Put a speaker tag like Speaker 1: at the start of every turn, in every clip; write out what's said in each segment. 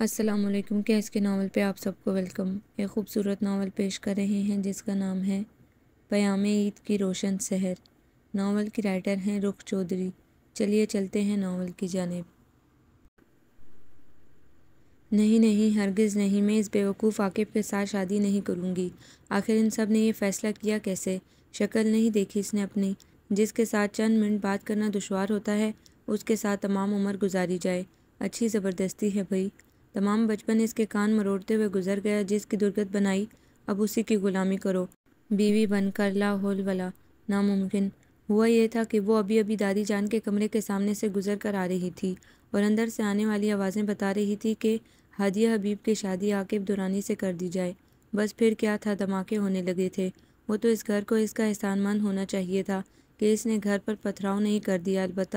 Speaker 1: वालेकुम कैस के नावल पे आप सबको वेलकम एक ख़ूबसूरत नावल पेश कर रहे हैं जिसका नाम है प्याम ईद की रोशन शहर नावल की राइटर हैं रुख चौधरी चलिए चलते हैं नावल की जानब नहीं नहीं हरगिज़ नहीं मैं इस बेवकूफ़ आकिब के साथ शादी नहीं करूँगी आखिर इन सब ने यह फ़ैसला किया कैसे शक्ल नहीं देखी इसने अपनी जिसके साथ चंद मिनट बात करना दुशवार होता है उसके साथ तमाम उम्र गुजारी जाए अच्छी ज़बरदस्ती है भाई तमाम बचपन इसके कान मरोड़ते हुए गुजर गया जिसकी दुर्गत बनाई अब उसी की गुलामी करो बीवी कर ला होल वला नामुमकिन हुआ यह था कि वो अभी अभी दादी जान के कमरे के सामने से गुजर कर आ रही थी और अंदर से आने वाली आवाज़ें बता रही थी कि हादिया हबीब की शादी आकिब दुरानी से कर दी जाए बस फिर क्या था धमाके होने लगे थे वो तो इस घर को इसका मंद होना चाहिए था कि इसने घर पर पथराव नहीं कर दिया अलबत्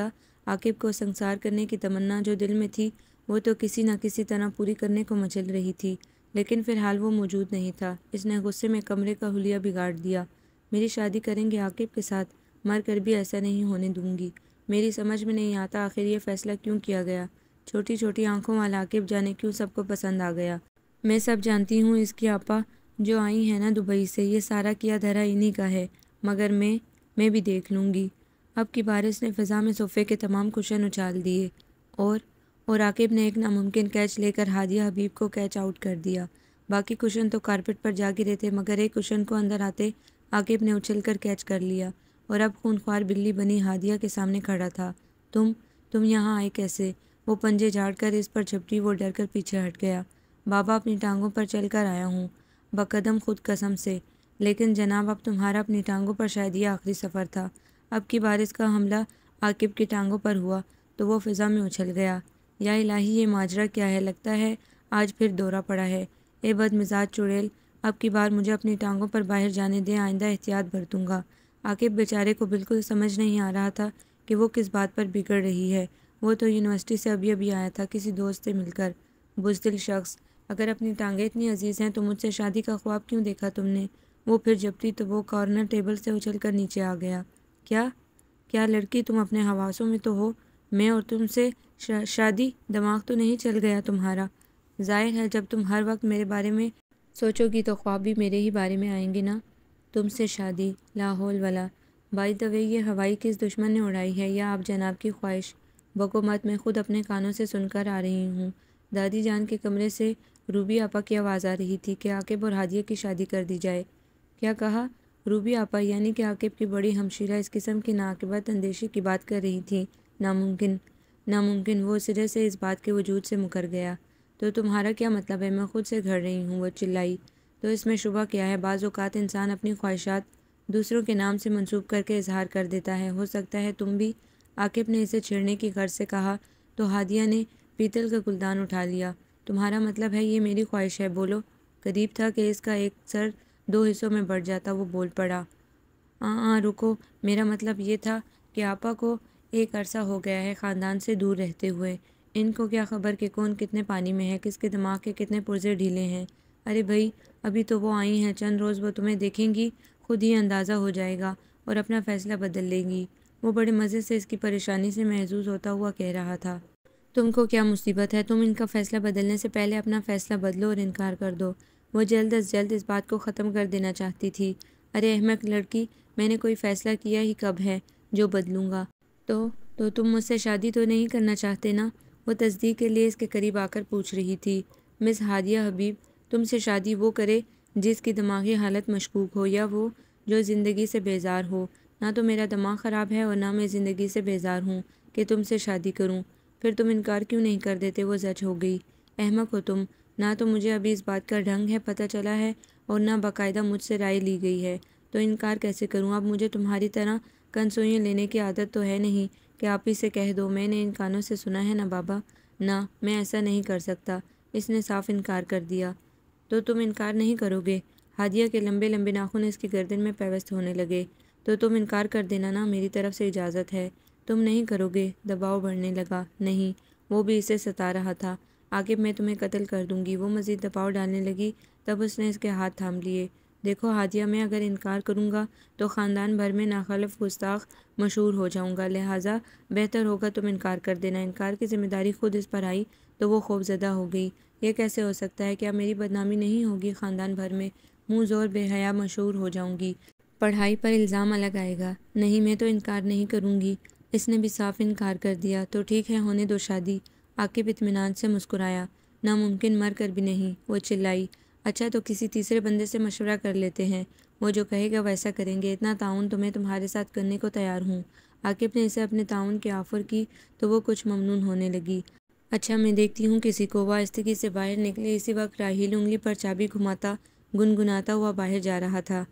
Speaker 1: आकिब को संसार करने की तमन्ना जो दिल में थी वो तो किसी न किसी तरह पूरी करने को मचल रही थी लेकिन फ़िलहाल वो मौजूद नहीं था इसने गुस्से में कमरे का हुलिया बिगाड़ दिया मेरी शादी करेंगे आकिब के साथ मर कर भी ऐसा नहीं होने दूंगी मेरी समझ में नहीं आता आखिर यह फ़ैसला क्यों किया गया छोटी छोटी आंखों वाला आकिब जाने क्यों सबको पसंद आ गया मैं सब जानती हूँ इसकी आपा जो आई है ना दुबई से ये सारा किया धरा इन्हीं का है मगर मैं मैं भी देख लूँगी अब की बारिश ने फ़िज़ा में सोफ़े के तमाम कुशन उछाल दिए और और राकिब ने एक नामुमकिन कैच लेकर हादिया हबीब को कैच आउट कर दिया बाकी कुशन तो कारपेट पर जा गिरे थे मगर एक कुशन को अंदर आते आकिब ने उछल कर कैच कर लिया और अब खूनख्वार बिल्ली बनी हादिया के सामने खड़ा था तुम तुम यहाँ आए कैसे वो पंजे झाड़ कर इस पर झपटी वो डर कर पीछे हट गया बाबा अपनी टांगों पर चल कर आया हूँ बकदम खुद कसम से लेकिन जनाब अब तुम्हारा अपनी टांगों पर शायद ये आखिरी सफ़र था अब की बारिश का हमला आकिब की टांगों पर हुआ तो वो फिज़ा में उछल गया या इलाही ये माजरा क्या है लगता है आज फिर दौरा पड़ा है ए बद मिजाज चुड़ैल अब की बार मुझे अपनी टांगों पर बाहर जाने दें आइंदा एहतियात बरतूँगा आकिब बेचारे को बिल्कुल समझ नहीं आ रहा था कि वो किस बात पर बिगड़ रही है वो तो यूनिवर्सिटी से अभी अभी आया था किसी दोस्त से मिलकर बुजदिल शख्स अगर अपनी टांगें इतनी अजीज़ हैं तो मुझसे शादी का ख्वाब क्यों देखा तुमने वो फिर थी तो वो कॉर्नर टेबल से उछल कर नीचे आ गया क्या क्या लड़की तुम अपने हवासों में तो हो मैं और तुमसे शा, शादी दिमाग तो नहीं चल गया तुम्हारा जाहिर है जब तुम हर वक्त मेरे बारे में सोचोगी तो ख्वाब भी मेरे ही बारे में आएंगे ना तुमसे शादी लाहौल वाला बाई द वे ये हवाई किस दुश्मन ने उड़ाई है या आप जनाब की ख्वाहिश बकोमत मैं खुद अपने कानों से सुनकर आ रही हूँ दादी जान के कमरे से रूबी आपा की आवाज़ आ रही थी कि आकेब और हादिया की शादी कर दी जाए क्या कहा रूबी आपा यानी कि आकेब की बड़ी हमशीरा इस किस्म की नाकबत अंदेशी की बात कर रही थी नामुमकिन नामुमकिन वो सिरे से इस बात के वजूद से मुकर गया तो तुम्हारा क्या मतलब है मैं खुद से घर रही हूँ वह चिल्लाई तो इसमें शुबा क्या है बाज़ात इंसान अपनी ख्वाहिशात दूसरों के नाम से मंसूब करके इजहार कर देता है हो सकता है तुम भी आकिब ने इसे छेड़ने की गर्ज से कहा तो हादिया ने पीतल का गुलदान उठा लिया तुम्हारा मतलब है ये मेरी ख्वाहिश है बोलो करीब था कि इसका एक सर दो हिस्सों में बढ़ जाता वो बोल पड़ा हाँ हाँ रुको मेरा मतलब ये था कि आपा को एक अरसा हो गया है ख़ानदान से दूर रहते हुए इनको क्या खबर कि कौन कितने पानी में है किसके दिमाग के कितने पुर्जे ढीले हैं अरे भाई अभी तो वो आई हैं चंद रोज़ वो तुम्हें देखेंगी खुद ही अंदाज़ा हो जाएगा और अपना फ़ैसला बदल लेंगी वो बड़े मज़े से इसकी परेशानी से महसूस होता हुआ कह रहा था तुमको क्या मुसीबत है तुम इनका फ़ैसला बदलने से पहले अपना फ़ैसला बदलो और इनकार कर दो वो जल्द अज जल्द इस बात को ख़त्म कर देना चाहती थी अरे अहमक लड़की मैंने कोई फ़ैसला किया ही कब है जो बदलूँगा तो तो तुम मुझसे शादी तो नहीं करना चाहते ना वो तस्दीक के लिए इसके करीब आकर पूछ रही थी मिस हादिया हबीब तुमसे शादी वो करे जिसकी दिमागी हालत मशकूक हो या वो जो ज़िंदगी से बेजार हो ना तो मेरा दिमाग ख़राब है और ना मैं ज़िंदगी से बेजार हूँ कि तुमसे शादी करूँ फिर तुम इनकार क्यों नहीं कर देते वो जज हो गई अहमक हो तुम ना तो मुझे अभी इस बात का ढंग है पता चला है और ना बाकायदा मुझसे राय ली गई है तो इनकार कैसे करूँ अब मुझे तुम्हारी तरह कंसोइयाँ लेने की आदत तो है नहीं कि आप ही से कह दो मैंने इन कानों से सुना है ना बाबा ना मैं ऐसा नहीं कर सकता इसने साफ इनकार कर दिया तो तुम इनकार नहीं करोगे हादिया के लंबे लंबे नाखून इसकी गर्दन में पैवस्त होने लगे तो तुम इनकार कर देना ना मेरी तरफ से इजाज़त है तुम नहीं करोगे दबाव बढ़ने लगा नहीं वो भी इसे सता रहा था आगे मैं तुम्हें कत्ल कर दूंगी वो मज़ीद दबाव डालने लगी तब उसने इसके हाथ थाम लिए देखो हादिया मैं अगर इनकार करूँगा तो ख़ानदान भर में नाखलफ गुस्ताख मशहूर हो जाऊँगा लिहाजा बेहतर होगा तुम इनकार कर देना इनकार की ज़िम्मेदारी खुद इस पर आई तो वो खौफजदा हो गई यह कैसे हो सकता है क्या मेरी बदनामी नहीं होगी ख़ानदान भर में मुँह ज़ोर बेहया मशहूर हो जाऊँगी पढ़ाई पर इल्ज़ाम अलग आएगा नहीं मैं तो इनकार नहीं करूँगी इसने भी साफ इनकार कर दिया तो ठीक है होने दो शादी आकिब इतमान से मुस्कुराया नामुमकिन मर कर भी नहीं वो चिल्लाई अच्छा तो किसी तीसरे बंदे से मशवरा कर लेते हैं वो जो कहेगा वैसा करेंगे इतना ताउन तो मैं तुम्हारे साथ करने को तैयार हूँ आकिब ने इसे अपने ताउन के ऑफर की तो वो कुछ ममनून होने लगी अच्छा मैं देखती हूँ किसी को वास्तगी से बाहर निकले इसी वक्त राहील उंगली पर चाबी घुमाता गुनगुनाता हुआ बाहर जा रहा था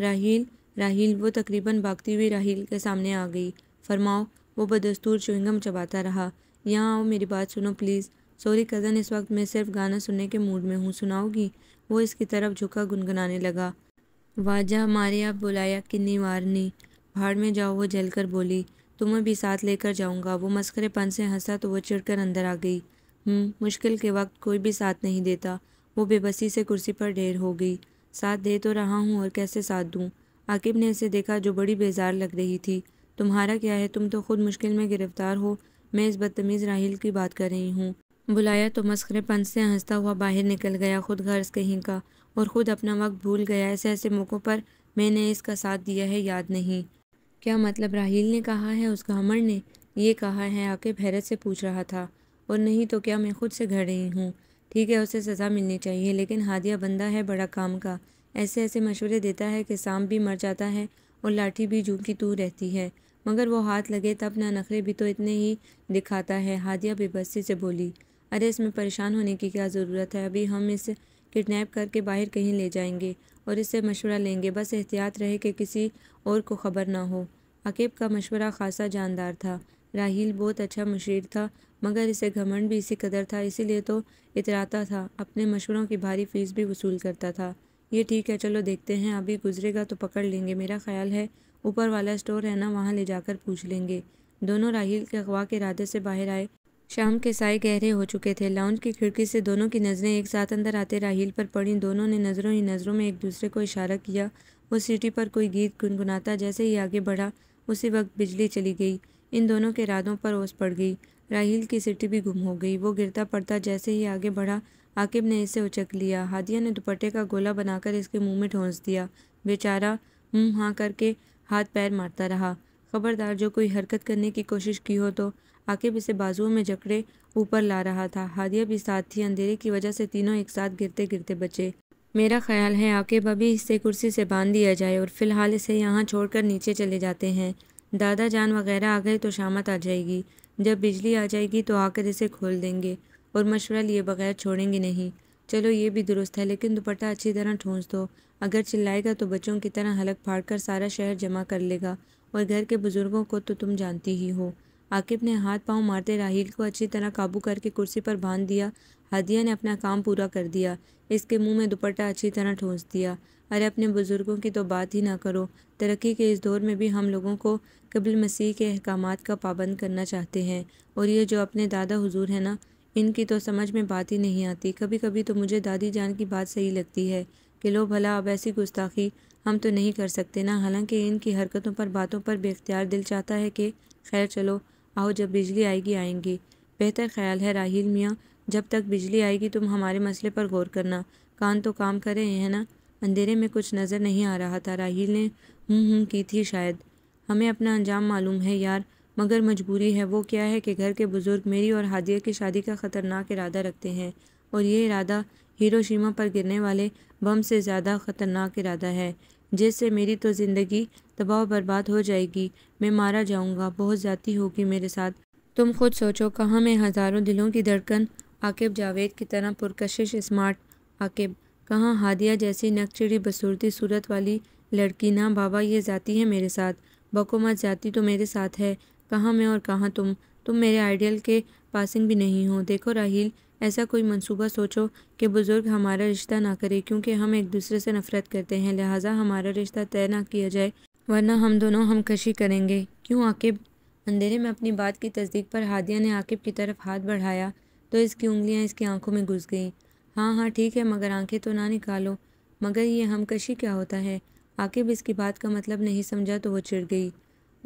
Speaker 1: राहील राहील वो तकरीबन भागती हुई राहील के सामने आ गई फरमाओ वो बदस्तूर चुविंगम चबाता रहा यहाँ आओ मेरी बात सुनो प्लीज़ सॉरी कज़न इस वक्त मैं सिर्फ गाना सुनने के मूड में हूँ सुनाओगी वो इसकी तरफ झुका गुनगुनाने लगा वाजा आप बुलाया किन्नी वारनी भाड़ में जाओ वो जलकर बोली तुम्हें भी साथ लेकर जाऊंगा वो मस्करे पन से हंसा तो वो चिड़कर अंदर आ गई हम्म, मुश्किल के वक्त कोई भी साथ नहीं देता वो बेबसी से कुर्सी पर ढेर हो गई साथ दे तो रहा हूँ और कैसे साथ दूँ आकिब ने इसे देखा जो बड़ी बेजार लग रही थी तुम्हारा क्या है तुम तो खुद मुश्किल में गिरफ्तार हो मैं इस बदतमीज़ राहिल की बात कर रही हूँ बुलाया तो मसखरेपन से हंसता हुआ बाहर निकल गया खुद घर कहीं का और ख़ुद अपना वक्त भूल गया ऐसे ऐसे मौक़ों पर मैंने इसका साथ दिया है याद नहीं क्या मतलब राहील ने कहा है उस अमर ने ये कहा है आके भैरत से पूछ रहा था और नहीं तो क्या मैं खुद से घर रही हूँ ठीक है उसे सज़ा मिलनी चाहिए लेकिन हादिया बंदा है बड़ा काम का ऐसे ऐसे मशवरे देता है कि सांप भी मर जाता है और लाठी भी जू की तू रहती है मगर वो हाथ लगे तब ना नखरे भी तो इतने ही दिखाता है हादिया बेबसी से बोली अरे इसमें परेशान होने की क्या ज़रूरत है अभी हम इसे किडनैप करके बाहर कहीं ले जाएंगे और इससे मशवरा लेंगे बस एहतियात रहे कि किसी और को खबर ना हो अकेब का मशवरा खासा जानदार था राहील बहुत अच्छा मशीर था मगर इसे घमंड भी इसी कदर था इसीलिए तो इतराता था अपने मशवरों की भारी फीस भी वसूल करता था ये ठीक है चलो देखते हैं अभी गुजरेगा तो पकड़ लेंगे मेरा ख्याल है ऊपर वाला स्टोर है ना वहाँ ले जाकर पूछ लेंगे दोनों राहील के अगवा के इरादे से बाहर आए शाम के साए गहरे हो चुके थे लाउंज की खिड़की से दोनों की नज़रें एक साथ अंदर आते राहील पर पड़ी दोनों ने नज़रों ही नज़रों में एक दूसरे को इशारा किया वो सीटी पर कोई गीत गुनगुनाता जैसे ही आगे बढ़ा उसी वक्त बिजली चली गई इन दोनों के इरादों पर ओस पड़ गई राहील की सीटी भी गुम हो गई वो गिरता पड़ता जैसे ही आगे बढ़ा आकिब ने इसे उचक लिया हादिया ने दुपट्टे का गोला बनाकर इसके मुंह में ठोंस दिया बेचारा मुँह हम्म हाँ करके हाथ पैर मारता रहा खबरदार जो कोई हरकत करने की कोशिश की हो तो आकिब इसे बाजुओं में जकड़े ऊपर ला रहा था हादिया भी साथ थी अंधेरे की वजह से तीनों एक साथ गिरते गिरते बचे मेरा ख्याल है आकिब अभी इसे कुर्सी से बांध दिया जाए और फिलहाल इसे यहाँ छोड़कर नीचे चले जाते हैं दादा जान वगैरह आ गए तो शामत आ जाएगी जब बिजली आ जाएगी तो आकर इसे खोल देंगे और मशवरा लिए बगैर छोड़ेंगे नहीं चलो ये भी दुरुस्त है लेकिन दुपट्टा अच्छी तरह ठूंस दो अगर चिल्लाएगा तो बच्चों की तरह हलक फाड़ कर सारा शहर जमा कर लेगा और घर के बुज़ुर्गों को तो तुम जानती ही हो आकिब ने हाथ पांव मारते राहील को अच्छी तरह काबू करके कुर्सी पर बांध दिया हदिया ने अपना काम पूरा कर दिया इसके मुंह में दुपट्टा अच्छी तरह ठोंस दिया अरे अपने बुज़ुर्गों की तो बात ही ना करो तरक्की के इस दौर में भी हम लोगों को कबिल मसीह के अहकाम का पाबंद करना चाहते हैं और ये जो अपने दादा हुजूर हैं ना इनकी तो समझ में बात ही नहीं आती कभी कभी तो मुझे दादी जान की बात सही लगती है कि लो भला अब ऐसी गुस्ताखी हम तो नहीं कर सकते ना हालांकि इनकी हरकतों पर बातों पर बेख्तियार दिल चाहता है कि खैर चलो आओ जब बिजली आएगी आएंगी बेहतर ख्याल है राहील मियाँ जब तक बिजली आएगी तुम हमारे मसले पर गौर करना कान तो काम कर रहे हैं ना अंधेरे में कुछ नज़र नहीं आ रहा था राहील ने हूँ हूँ की थी शायद हमें अपना अंजाम मालूम है यार मगर मजबूरी है वो क्या है कि घर के बुज़ुर्ग मेरी और हादिया की शादी का ख़तरनाक इरादा रखते हैं और ये इरादा हिरोशीमा पर गिरने वाले बम से ज़्यादा ख़तरनाक इरादा है जिससे मेरी तो ज़िंदगी तबाह बर्बाद हो जाएगी मैं मारा जाऊँगा बहुत ज़्यादा होगी मेरे साथ तुम खुद सोचो कहाँ मैं हज़ारों दिलों की धड़कन आकेब जावेद की तरह पुरकशिश स्मार्ट आकेब कहाँ हादिया जैसी नक्चिड़ी बसूरती सूरत वाली लड़की ना बाबा ये जाती है मेरे साथ बकोमत जाती तो मेरे साथ है कहाँ मैं और कहाँ तुम तुम मेरे आइडियल के पासिंग भी नहीं हो देखो राहील ऐसा कोई मंसूबा सोचो कि बुज़ुर्ग हमारा रिश्ता ना करे क्योंकि हम एक दूसरे से नफ़रत करते हैं लिहाजा हमारा रिश्ता तय ना किया जाए वरना हम दोनों हम कशी करेंगे क्यों आकिब अंधेरे में अपनी बात की तस्दीक पर हादिया ने आकिब की तरफ हाथ बढ़ाया तो इसकी उंगलियाँ इसकी आंखों में घुस गईं हाँ हाँ ठीक है मगर आंखें तो ना निकालो मगर ये हमकशी क्या होता है आकिब इसकी बात का मतलब नहीं समझा तो वो चिड़ गई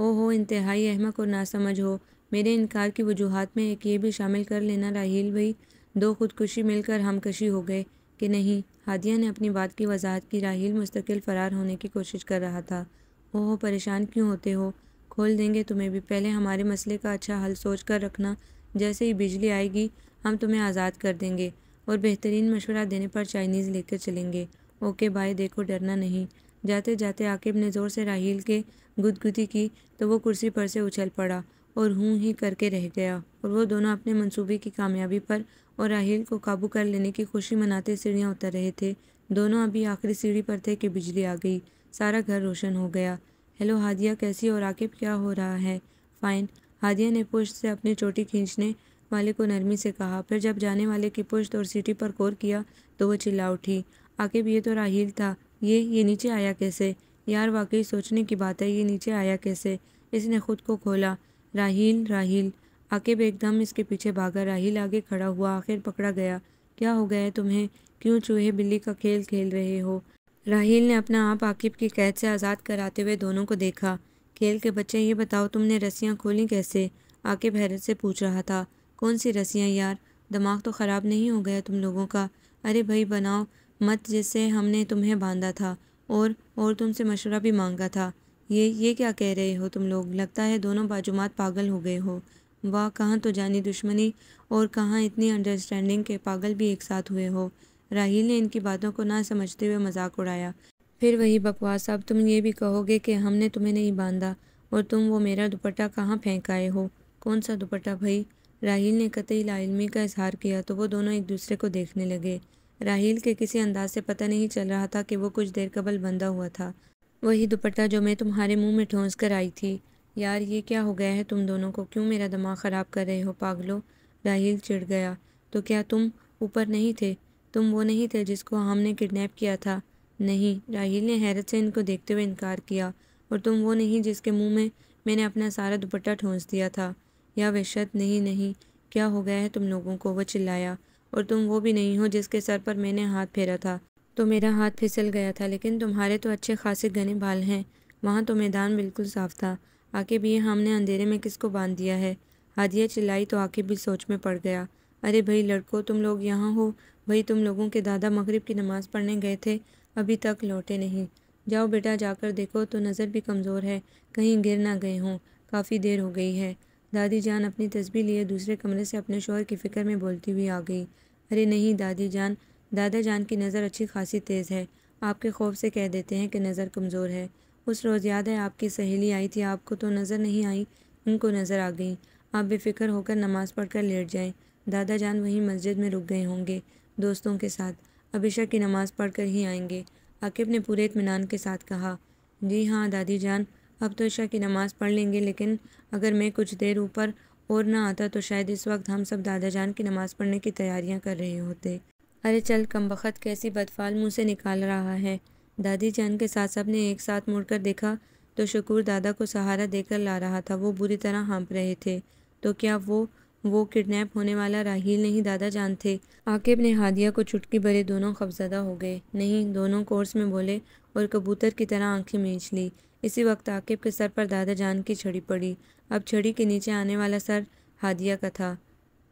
Speaker 1: ओहो इंतहाई अहमक और नासमझ हो मेरे इनकार की वजूहत में एक ये भी शामिल कर लेना राहील भाई दो खुदकुशी मिलकर हमकशी हो गए कि नहीं हादिया ने अपनी बात की वजाहत की राहील मुस्तकिल फ़रार होने की कोशिश कर रहा था हो परेशान क्यों होते हो खोल देंगे तुम्हें भी पहले हमारे मसले का अच्छा हल सोच कर रखना जैसे ही बिजली आएगी हम तुम्हें आज़ाद कर देंगे और बेहतरीन मशवरा देने पर चाइनीज़ लेकर चलेंगे ओके भाई देखो डरना नहीं जाते जाते आकिब ने ज़ोर से राहील के गुदगुदी की तो वो कुर्सी पर से उछल पड़ा और हूँ ही करके रह गया और वो दोनों अपने मंसूबे की कामयाबी पर और राहल को काबू कर लेने की खुशी मनाते सीढ़ियाँ उतर रहे थे दोनों अभी आखिरी सीढ़ी पर थे कि बिजली आ गई सारा घर रोशन हो गया हेलो हादिया कैसी और आकिब क्या हो रहा है फ़ाइन हादिया ने पुश्त से अपनी चोटी खींचने वाले को नरमी से कहा फिर जब जाने वाले की पुश्त और सीटी पर गौर किया तो वह चिल्ला उठी आकिब ये तो राहल था ये ये नीचे आया कैसे यार वाकई सोचने की बात है ये नीचे आया कैसे इसने खुद को खोला राहल राहल आकिब एकदम इसके पीछे भागा राहिल आगे खड़ा हुआ आखिर पकड़ा गया क्या हो गया तुम्हें क्यों चूहे बिल्ली का खेल खेल रहे हो राहिल ने अपना आप आकिब की कैद से आज़ाद कराते हुए दोनों को देखा खेल के बच्चे ये बताओ तुमने रस्सियाँ खोली कैसे आकिब हैरत से पूछ रहा था कौन सी रस्सियाँ यार दिमाग तो ख़राब नहीं हो गया तुम लोगों का अरे भाई बनाओ मत जिससे हमने तुम्हें बांधा था और और तुमसे मशवरा भी मांगा था ये ये क्या कह रहे हो तुम लोग लगता है दोनों बाजुमात पागल हो गए हो वाह कहाँ तो जानी दुश्मनी और कहाँ इतनी अंडरस्टैंडिंग के पागल भी एक साथ हुए हो राहील ने इनकी बातों को ना समझते हुए मजाक उड़ाया फिर वही बकवास अब तुम ये भी कहोगे कि हमने तुम्हें नहीं बांधा और तुम वो मेरा दुपट्टा कहाँ फेंक आए हो कौन सा दुपट्टा भाई राहील ने कतई लाइलमी का इजहार किया तो वो दोनों एक दूसरे को देखने लगे राहील के किसी अंदाज से पता नहीं चल रहा था कि वो कुछ देर कबल बंधा हुआ था वही दुपट्टा जो मैं तुम्हारे मुंह में ठोंस कर आई थी यार ये क्या हो गया है तुम दोनों को क्यों मेरा दिमाग ख़राब कर रहे हो पागलो राहील चिढ़ गया तो क्या तुम ऊपर नहीं थे तुम वो नहीं थे जिसको हमने किडनैप किया था नहीं राहील ने हैरत से इनको देखते हुए इनकार किया और तुम वो नहीं जिसके मुंह में मैंने अपना सारा दुपट्टा ठोंस दिया था या वशत नहीं नहीं क्या हो गया है तुम लोगों को वो चिल्लाया और तुम वो भी नहीं हो जिसके सर पर मैंने हाथ फेरा था तो मेरा हाथ फिसल गया था लेकिन तुम्हारे तो अच्छे खासे घने बाल हैं वहाँ तो मैदान बिल्कुल साफ था आके भी हमने अंधेरे में किसको बांध दिया है हादिया चिल्लाई तो आके भी सोच में पड़ गया अरे भाई लड़को तुम लोग यहाँ हो भाई तुम लोगों के दादा मगरिब की नमाज़ पढ़ने गए थे अभी तक लौटे नहीं जाओ बेटा जाकर देखो तो नज़र भी कमज़ोर है कहीं गिर ना गए हों काफ़ी देर हो गई है दादी जान अपनी तस्वीर लिए दूसरे कमरे से अपने शोहर की फ़िक्र में बोलती हुई आ गई अरे नहीं दादी जान दादा जान की नज़र अच्छी खासी तेज़ है आपके खौफ से कह देते हैं कि नज़र कमज़ोर है उस रोज़ याद है आपकी सहेली आई थी आपको तो नज़र नहीं आई उनको नज़र आ गई आप बेफिक्र होकर नमाज़ पढ़कर लेट जाएं दादा जान वहीं मस्जिद में रुक गए होंगे दोस्तों के साथ अभिषा की नमाज़ पढ़कर ही आएंगे आकिब ने पूरे इतमान के साथ कहा जी हाँ दादी जान अब तो ईशा की नमाज़ पढ़ लेंगे लेकिन अगर मैं कुछ देर ऊपर और ना आता तो शायद इस वक्त हम सब दादा जान की नमाज़ पढ़ने की तैयारियाँ कर रहे होते अरे चल कम बखत कैसी बदफाल मुँह से निकाल रहा है दादी जान के साथ ने एक साथ मुड़कर देखा तो शकूर दादा को सहारा देकर ला रहा था वो बुरी तरह हाँप रहे थे तो क्या वो वो किडनैप होने वाला राहील नहीं दादा जान थे आकिब ने हादिया को चुटकी भरे दोनों खफजदा हो गए नहीं दोनों कोर्स में बोले और कबूतर की तरह आंखें मींच ली इसी वक्त आकेब के सर पर दादा जान की छड़ी पड़ी अब छड़ी के नीचे आने वाला सर हादिया का था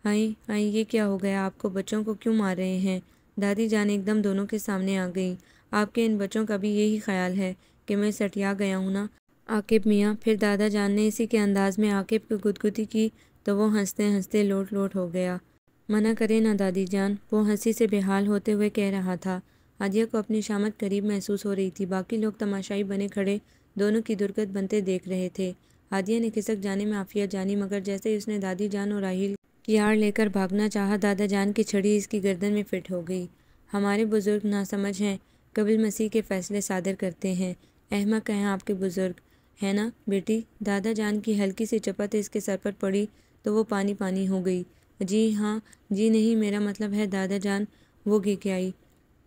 Speaker 1: आई आई ये क्या हो गया आपको बच्चों को क्यों मार रहे हैं दादी जान एकदम दोनों के सामने आ गई आपके इन बच्चों का भी यही ख्याल है कि मैं सटिया गया हूँ ना आकिब मियाँ फिर दादा जान ने इसी के अंदाज़ में आकिब की गुदगुदी की तो वो हंसते हंसते लोट लोट हो गया मना करे ना दादी जान वो हंसी से बेहाल होते हुए कह रहा था आदिया को अपनी शामत करीब महसूस हो रही थी बाकी लोग तमाशाई बने खड़े दोनों की दुर्गत बनते देख रहे थे आदिया ने खिसक जाने में आफिया जानी मगर जैसे ही उसने दादी जान और राहिल की आड़ लेकर भागना चाहा दादा जान की छड़ी इसकी गर्दन में फिट हो गई हमारे बुज़ुर्ग नासमझ हैं कबिल मसीह के फ़ैसले सादर करते हैं अहमद कहें आपके बुज़ुर्ग है ना बेटी दादा जान की हल्की सी चपत इसके सर पर पड़ी तो वो पानी पानी हो गई जी हाँ जी नहीं मेरा मतलब है दादा जान वो घी के आई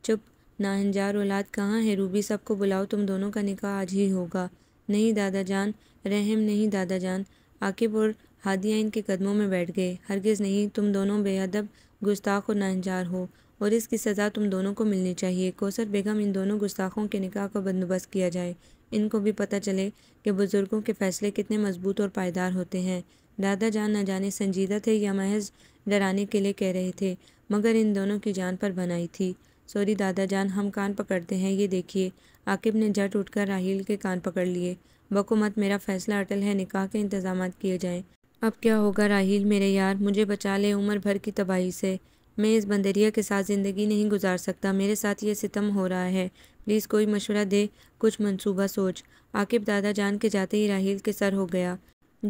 Speaker 1: चुप नाहजार औलाद कहाँ है रूबी सबको बुलाओ तुम दोनों का निकाह आज ही होगा नहीं दादा जान रहम नहीं दादा जान आकिब और हादिया इनके कदमों में बैठ गए हरगिज़ नहीं तुम दोनों बेअदब गुस्ताख और नाहजार हो और इसकी सज़ा तुम दोनों को मिलनी चाहिए कोसर बेगम इन दोनों गुस्ताखों के निकाह का बंदोबस्त किया जाए इनको भी पता चले कि बुज़ुर्गों के फ़ैसले कितने मजबूत और पायदार होते हैं दादा जान न जाने संजीदा थे या महज डराने के लिए कह रहे थे मगर इन दोनों की जान पर बनाई थी सॉरी दादा जान हम कान पकड़ते हैं ये देखिए आकिब ने जट उठकर राहील के कान पकड़ लिए बकूमत मेरा फ़ैसला अटल है निकाह के इंतज़ाम किए जाएँ अब क्या होगा राहील मेरे यार मुझे बचा ले उम्र भर की तबाही से मैं इस बंदरिया के साथ ज़िंदगी नहीं गुजार सकता मेरे साथ ये सितम हो रहा है प्लीज़ कोई मशवरा दे कुछ मंसूबा सोच आकिब दादा जान के जाते ही राहील के सर हो गया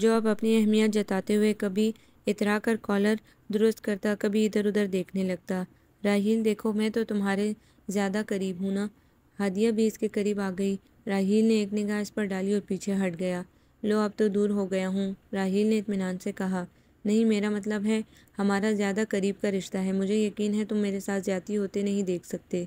Speaker 1: जो अब अपनी अहमियत जताते हुए कभी इतरा कर कॉलर दुरुस्त करता कभी इधर उधर देखने लगता राहील देखो मैं तो तुम्हारे ज़्यादा करीब हूँ ना हदिया भी इसके करीब आ गई राहील ने एक निगाह इस पर डाली और पीछे हट गया लो अब तो दूर हो गया हूँ राहील ने इतमान से कहा नहीं मेरा मतलब है हमारा ज़्यादा करीब का रिश्ता है मुझे यकीन है तुम मेरे साथ ज्यादा होते नहीं देख सकते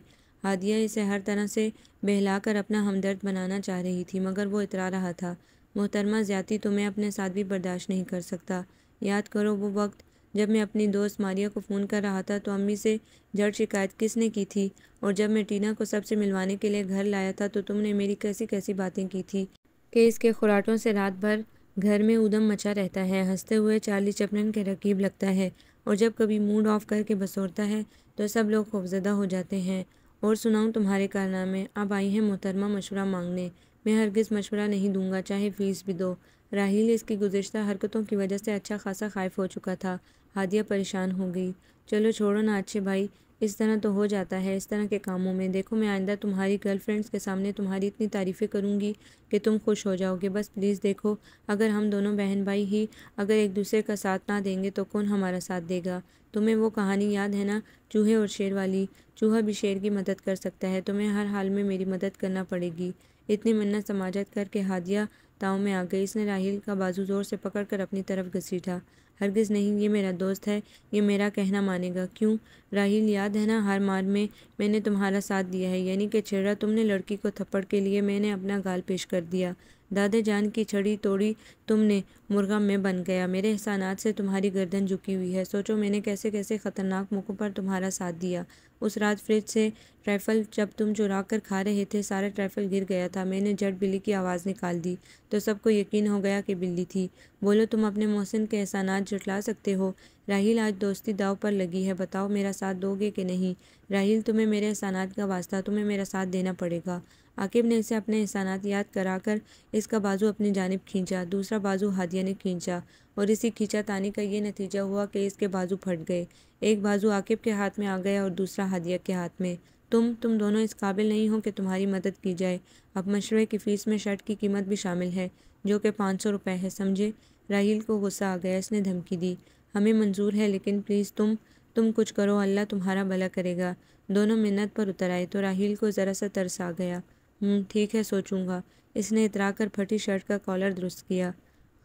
Speaker 1: हादिया इसे हर तरह से बहला कर अपना हमदर्द बनाना चाह रही थी मगर वो इतरा रहा था मोहतरमा तो तुम्हें अपने साथ भी बर्दाश्त नहीं कर सकता याद करो वो वक्त जब मैं अपनी दोस्त मारिया को फ़ोन कर रहा था तो अम्मी से जड़ शिकायत किसने की थी और जब मैं टीना को सबसे मिलवाने के लिए घर लाया था तो तुमने मेरी कैसी कैसी बातें की थी कि इसके खुराटों से रात भर घर में उदम मचा रहता है हंसते हुए चार्ली चपलन के रकीब लगता है और जब कभी मूड ऑफ करके बसोरता है तो सब लोग खौफजदा हो जाते हैं और सुनाऊँ तुम्हारे कारनामे अब आई हैं मोहतरमा मशवरा मांगने मैं हरगिज़ मशवरा नहीं दूंगा चाहे फीस भी दो राहील इसकी गुजशत हरकतों की वजह से अच्छा खासा खाइफ हो चुका था हादिया परेशान हो गई चलो छोड़ो ना अच्छे भाई इस तरह तो हो जाता है इस तरह के कामों में देखो मैं आइंदा तुम्हारी गर्लफ्रेंड्स के सामने तुम्हारी इतनी तारीफ़ें करूँगी कि तुम खुश हो जाओगे बस प्लीज़ देखो अगर हम दोनों बहन भाई ही अगर एक दूसरे का साथ ना देंगे तो कौन हमारा साथ देगा तुम्हें वो कहानी याद है ना चूहे और शेर वाली चूहा भी शेर की मदद कर सकता है तुम्हें हर हाल में मेरी मदद करना पड़ेगी इतनी मन्नत समाजत करके हादिया ताव में आ गई इसने राहिल का बाजू ज़ोर से पकड़ कर अपनी तरफ घसीटा हरगिज़ नहीं ये मेरा दोस्त है ये मेरा कहना मानेगा क्यों राहिल याद है ना हर मार में मैंने तुम्हारा साथ दिया है यानी कि छेड़ा तुमने लड़की को थप्पड़ के लिए मैंने अपना गाल पेश कर दिया दादे जान की छड़ी तोड़ी तुमने मुर्गा में बन गया मेरे एहसानात से तुम्हारी गर्दन झुकी हुई है सोचो मैंने कैसे कैसे ख़तरनाक मौक़ों पर तुम्हारा साथ दिया उस रात फ्रिज से ट्राइफल जब तुम चुरा कर खा रहे थे सारा ट्राइफल गिर गया था मैंने जट बिल्ली की आवाज़ निकाल दी तो सबको यकीन हो गया कि बिल्ली थी बोलो तुम अपने मोहसिन के एहसानात जुटला सकते हो राहिल आज दोस्ती दाव पर लगी है बताओ मेरा साथ दोगे कि नहीं राहिल तुम्हें मेरे एहसानात का वास्ता तुम्हें मेरा साथ देना पड़ेगा आकिब ने इसे अपने एहसान याद कराकर इसका बाजू अपनी जानब खींचा दूसरा बाजू हादिया ने खींचा और इसी खींचा तानी का ये नतीजा हुआ कि इसके बाजू फट गए एक बाजू आकिब के हाथ में आ गया और दूसरा हादिया के हाथ में तुम तुम दोनों इस काबिल नहीं हो कि तुम्हारी मदद की जाए अब मशवरे की फ़ीस में शर्ट की कीमत भी शामिल है जो कि पाँच सौ रुपये है समझे राहील को गुस्सा आ गया इसने धमकी दी हमें मंजूर है लेकिन प्लीज़ तुम तुम कुछ करो अल्लाह तुम्हारा भला करेगा दोनों मिन्नत पर उतर आए तो राहील को ज़रा सा तरस आ गया हम्म, ठीक है सोचूंगा इसने इतरा कर फटी शर्ट का कॉलर दुरुस्त किया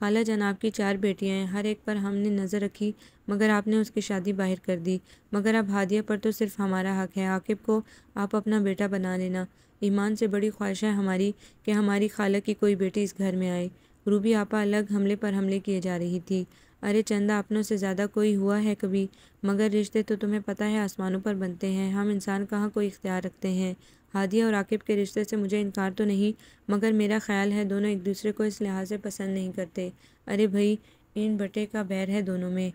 Speaker 1: खाला जनाब की चार बेटियां हैं हर एक पर हमने नज़र रखी मगर आपने उसकी शादी बाहर कर दी मगर अब हादिया पर तो सिर्फ हमारा हक है आकिब को आप अपना बेटा बना लेना ईमान से बड़ी ख्वाहिश है हमारी कि हमारी खाला की कोई बेटी इस घर में आए रूबी आपा अलग हमले पर हमले किए जा रही थी अरे चंदा अपनों से ज़्यादा कोई हुआ है कभी मगर रिश्ते तो तुम्हें पता है आसमानों पर बनते हैं हम इंसान कहाँ कोई इख्तियार रखते हैं हादिया और आकिब के रिश्ते से मुझे इनकार तो नहीं मगर मेरा ख्याल है दोनों एक दूसरे को इस लिहाज से पसंद नहीं करते अरे भाई इन बटे का बैर है दोनों में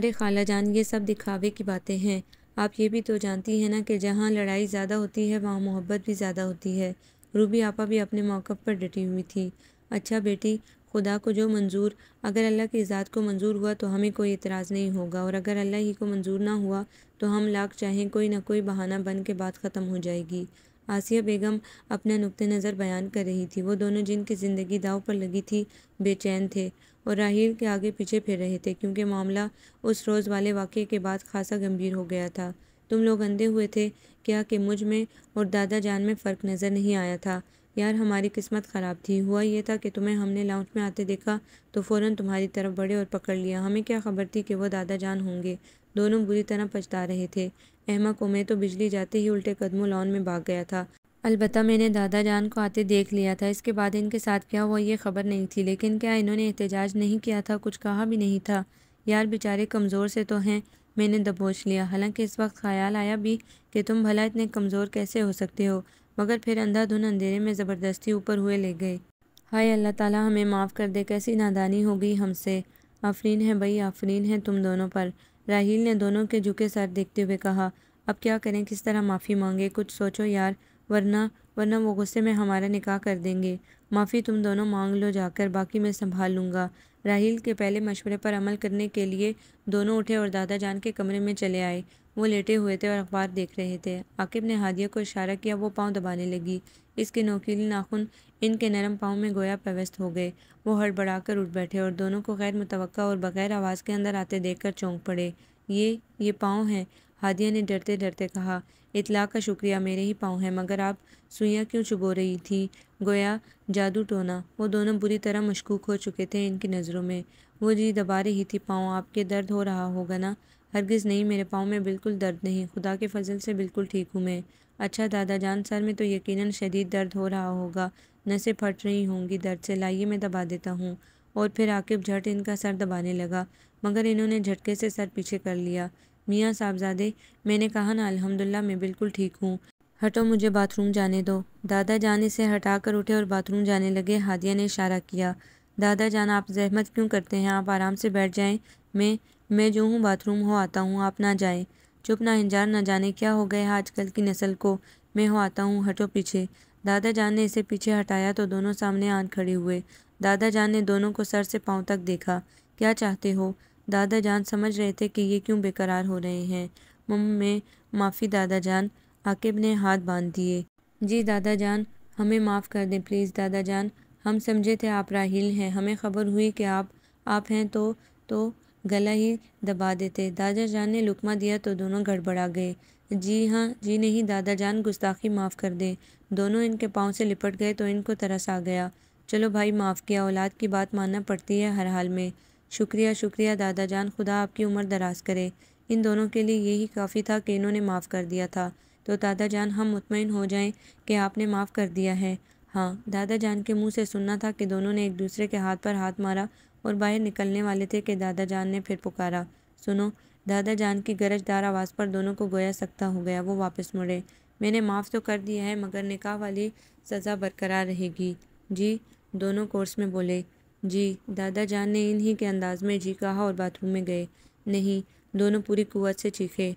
Speaker 1: अरे खाला जान ये सब दिखावे की बातें हैं आप ये भी तो जानती हैं ना कि जहाँ लड़ाई ज़्यादा होती है वहाँ मोहब्बत भी ज़्यादा होती है रूबी आपा भी अपने मौक़ पर डटी हुई थी अच्छा बेटी खुदा को जो मंजूर अगर अल्लाह की ज़ात को मंजूर हुआ तो हमें कोई इतराज़ नहीं होगा और अगर अल्लाह ही को मंजूर ना हुआ तो हम लाख चाहें कोई ना कोई बहाना बन के बात ख़त्म हो जाएगी आसिया बेगम अपना नुक़ नज़र बयान कर रही थी वो दोनों जिनकी ज़िंदगी दाव पर लगी थी बेचैन थे और राहील के आगे पीछे फिर रहे थे क्योंकि मामला उस रोज़ वाले वाक़े के बाद खासा गंभीर हो गया था तुम लोग अंधे हुए थे क्या कि मुझ में और दादा जान में फ़र्क नज़र नहीं आया था यार हमारी किस्मत ख़राब थी हुआ यह था कि तुम्हें हमने लाउंज में आते देखा तो फ़ौरन तुम्हारी तरफ बढ़े और पकड़ लिया हमें क्या खबर थी कि वह दादा जान होंगे दोनों बुरी तरह पछता रहे थे अहमक उमे तो बिजली जाते ही उल्टे कदमों लॉन में भाग गया था अलबत् मैंने दादा जान को आते देख लिया था इसके बाद इनके साथ क्या हुआ ये खबर नहीं थी लेकिन क्या इन्होंने एहतजाज नहीं किया था कुछ कहा भी नहीं था यार बेचारे कमज़ोर से तो हैं मैंने दबोच लिया हालांकि इस वक्त ख्याल आया भी कि तुम भला इतने कमज़ोर कैसे हो सकते हो मगर फिर अंधाधुन अंधेरे में ज़बरदस्ती ऊपर हुए ले गए हाय अल्लाह ताला हमें माफ़ कर दे कैसी नादानी होगी हमसे आफरीन है भाई आफरीन है तुम दोनों पर राहील ने दोनों के झुके सर देखते हुए कहा अब क्या करें किस तरह माफ़ी मांगे कुछ सोचो यार वरना वरना वो गुस्से में हमारा निकाह कर देंगे माफ़ी तुम दोनों मांग लो जाकर बाकी मैं संभाल लूँगा राहील के पहले मशवरे पर अमल करने के लिए दोनों उठे और दादा जान के कमरे में चले आए वो लेटे हुए थे और अखबार देख रहे थे आकिब ने हादिया को इशारा किया वो पाँव दबाने लगी इसके नोकीली नाखून इनके नरम पाँव में गोया पेवस्त हो गए वो हड़बड़ाकर उठ बैठे और दोनों को गैर मुतव और बग़ैर आवाज़ के अंदर आते देखकर चौंक पड़े ये ये पाँव हैं हादिया ने डरते डरते कहा इतला का शुक्रिया मेरे ही पाँव हैं मगर आप सुइयाँ क्यों चुबो रही थी गोया जादू टोना वो दोनों बुरी तरह मशकूक हो चुके थे इनकी नज़रों में वो जी दबा रही थी पाँव आपके दर्द हो रहा होगा ना हरगिज़ नहीं मेरे पाँव में बिल्कुल दर्द नहीं खुदा के फजल से बिल्कुल ठीक हूँ मैं अच्छा दादा जान सर में तो यकीनन शदीद दर्द हो रहा होगा नसें फट रही होंगी दर्द से लाइए मैं दबा देता हूँ और फिर आकिब झट इनका सर दबाने लगा मगर इन्होंने झटके से सर पीछे कर लिया मियाँ साहबजादे मैंने कहा ना अल्हम्दुलिल्लाह मैं बिल्कुल ठीक हूँ हटो मुझे बाथरूम जाने दो दादा जान इसे हटा कर उठे और बाथरूम जाने लगे हादिया ने इशारा किया दादा जान आप जहमत क्यों करते हैं आप आराम से बैठ जाएं मैं मैं जो हूँ बाथरूम हो आता हूँ आप ना जाएं चुप ना हिंजार ना जाने क्या हो गया आजकल की नस्ल को मैं हो आता हूँ हटो पीछे दादा जान ने इसे पीछे हटाया तो दोनों सामने आन खड़े हुए दादा जान ने दोनों को सर से पाँव तक देखा क्या चाहते हो दादा जान समझ रहे थे कि ये क्यों बेकरार हो रहे हैं मम में माफ़ी दादा जान आकिब ने हाथ बांध दिए जी दादा जान हमें माफ़ कर दें प्लीज़ दादा जान हम समझे थे आप राहिल हैं हमें खबर हुई कि आप आप हैं तो तो गला ही दबा देते दादा जान ने लुकमा दिया तो दोनों गड़बड़ा गए जी हाँ जी नहीं दादा जान गुस्ताखी माफ़ कर दे दोनों इनके पाँव से लिपट गए तो इनको तरस आ गया चलो भाई माफ़ किया औलाद की बात मानना पड़ती है हर हाल में शुक्रिया शुक्रिया दादा जान खुदा आपकी उम्र दराज करे इन दोनों के लिए यही काफ़ी था कि इन्होंने माफ़ कर दिया था तो दादा जान हम मुतमिन हो जाएं कि आपने माफ़ कर दिया है हाँ दादा जान के मुंह से सुनना था कि दोनों ने एक दूसरे के हाथ पर हाथ मारा और बाहर निकलने वाले थे कि दादा जान ने फिर पुकारा सुनो दादा जान की गरजदार आवाज़ पर दोनों को गोया सकता हो गया वो वापस मुड़े मैंने माफ़ तो कर दिया है मगर निकाह वाली सज़ा बरकरार रहेगी जी दोनों कोर्स में बोले जी दादा जान ने इन्हीं के अंदाज़ में जी कहा और बाथरूम में गए नहीं दोनों पूरी कुत से चीखे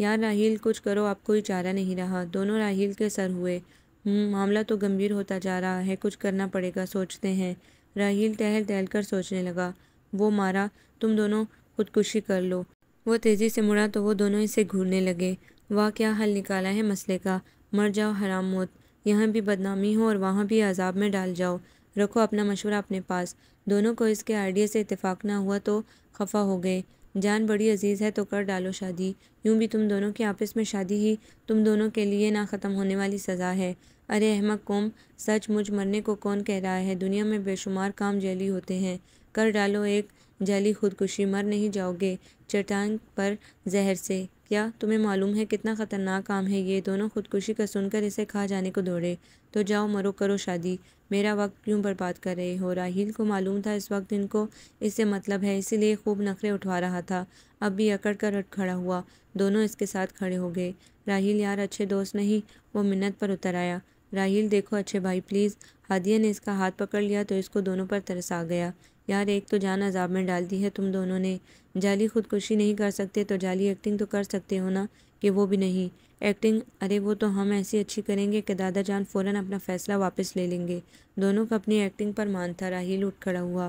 Speaker 1: यार राहील कुछ करो आप कोई चारा नहीं रहा दोनों राहील के सर हुए हम्म, मामला तो गंभीर होता जा रहा है कुछ करना पड़ेगा सोचते हैं राहील टहल टहल कर सोचने लगा वो मारा तुम दोनों खुदकुशी कर लो वो तेज़ी से मुड़ा तो वो दोनों इसे घूरने लगे वाह क्या हल निकाला है मसले का मर जाओ हराम मौत यहाँ भी बदनामी हो और वहाँ भी अजाब में डाल जाओ रखो अपना मशवरा अपने पास दोनों को इसके आइडिया से इतफाक़ ना हुआ तो खफा हो गए जान बड़ी अजीज़ है तो कर डालो शादी यूं भी तुम दोनों की आपस में शादी ही तुम दोनों के लिए ना ख़त्म होने वाली सज़ा है अरे अहमद कौम सच मुझ मरने को कौन कह रहा है दुनिया में बेशुमार काम जैली होते हैं कर डालो एक जैली खुदकुशी मर नहीं जाओगे चट्टान पर जहर से क्या तुम्हें मालूम है कितना ख़तरनाक काम है ये दोनों खुदकुशी का सुनकर इसे खा जाने को दौड़े तो जाओ मरो करो शादी मेरा वक्त क्यों बर्बाद कर रहे हो राहील को मालूम था इस वक्त इनको इससे मतलब है इसीलिए खूब नखरे उठवा रहा था अब भी अकड़ कर उठ खड़ा हुआ दोनों इसके साथ खड़े हो गए राहील यार अच्छे दोस्त नहीं वो मिन्नत पर उतर आया राहील देखो अच्छे भाई प्लीज़ हादिया ने इसका हाथ पकड़ लिया तो इसको दोनों पर तरस आ गया यार एक तो जान अजाब में डाल दी है तुम दोनों ने जाली खुदकुशी नहीं कर सकते तो जाली एक्टिंग तो कर सकते हो ना कि वो भी नहीं एक्टिंग अरे वो तो हम ऐसी अच्छी करेंगे कि दादा जान फ़ौर अपना फ़ैसला वापस ले लेंगे दोनों का अपनी एक्टिंग पर मान था राहील उठ खड़ा हुआ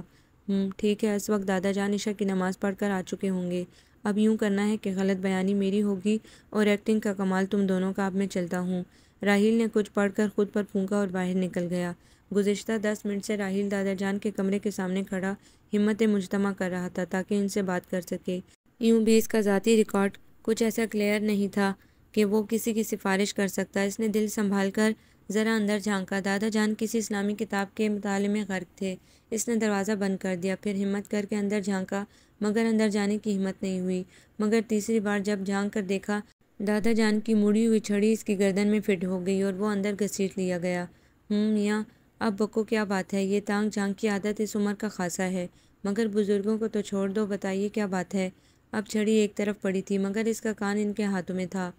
Speaker 1: हम्म, ठीक है इस वक्त दादा जान ईशा की नमाज़ कर आ चुके होंगे अब यूँ करना है कि गलत बयानी मेरी होगी और एक्टिंग का कमाल तुम दोनों का अब मैं चलता हूँ राहिल ने कुछ पढ़कर खुद पर फूंका और बाहर निकल गया गुजशत दस मिनट से राहिल दादा जान के कमरे के सामने खड़ा हिम्मत मुजतमा कर रहा था ताकि इनसे बात कर सके यूं भी इसका ज़ाती रिकॉर्ड कुछ ऐसा क्लियर नहीं था कि वो किसी की सिफारिश कर सकता इसने दिल संभाल कर ज़रा अंदर झांका दादा जान किसी इस्लामी किताब के मताले में गर्क थे इसने दरवाज़ा बंद कर दिया फिर हिम्मत करके अंदर झांका मगर अंदर जाने की हिम्मत नहीं हुई मगर तीसरी बार जब झांक कर देखा दादा जान की मुड़ी हुई छड़ी इसकी गर्दन में फिट हो गई और वो अंदर घसीट लिया गया हूँ या अब बको क्या बात है ये तांग झांग की आदत इस उम्र का खासा है मगर बुज़ुर्गों को तो छोड़ दो बताइए क्या बात है अब छड़ी एक तरफ पड़ी थी मगर इसका कान इनके हाथों में था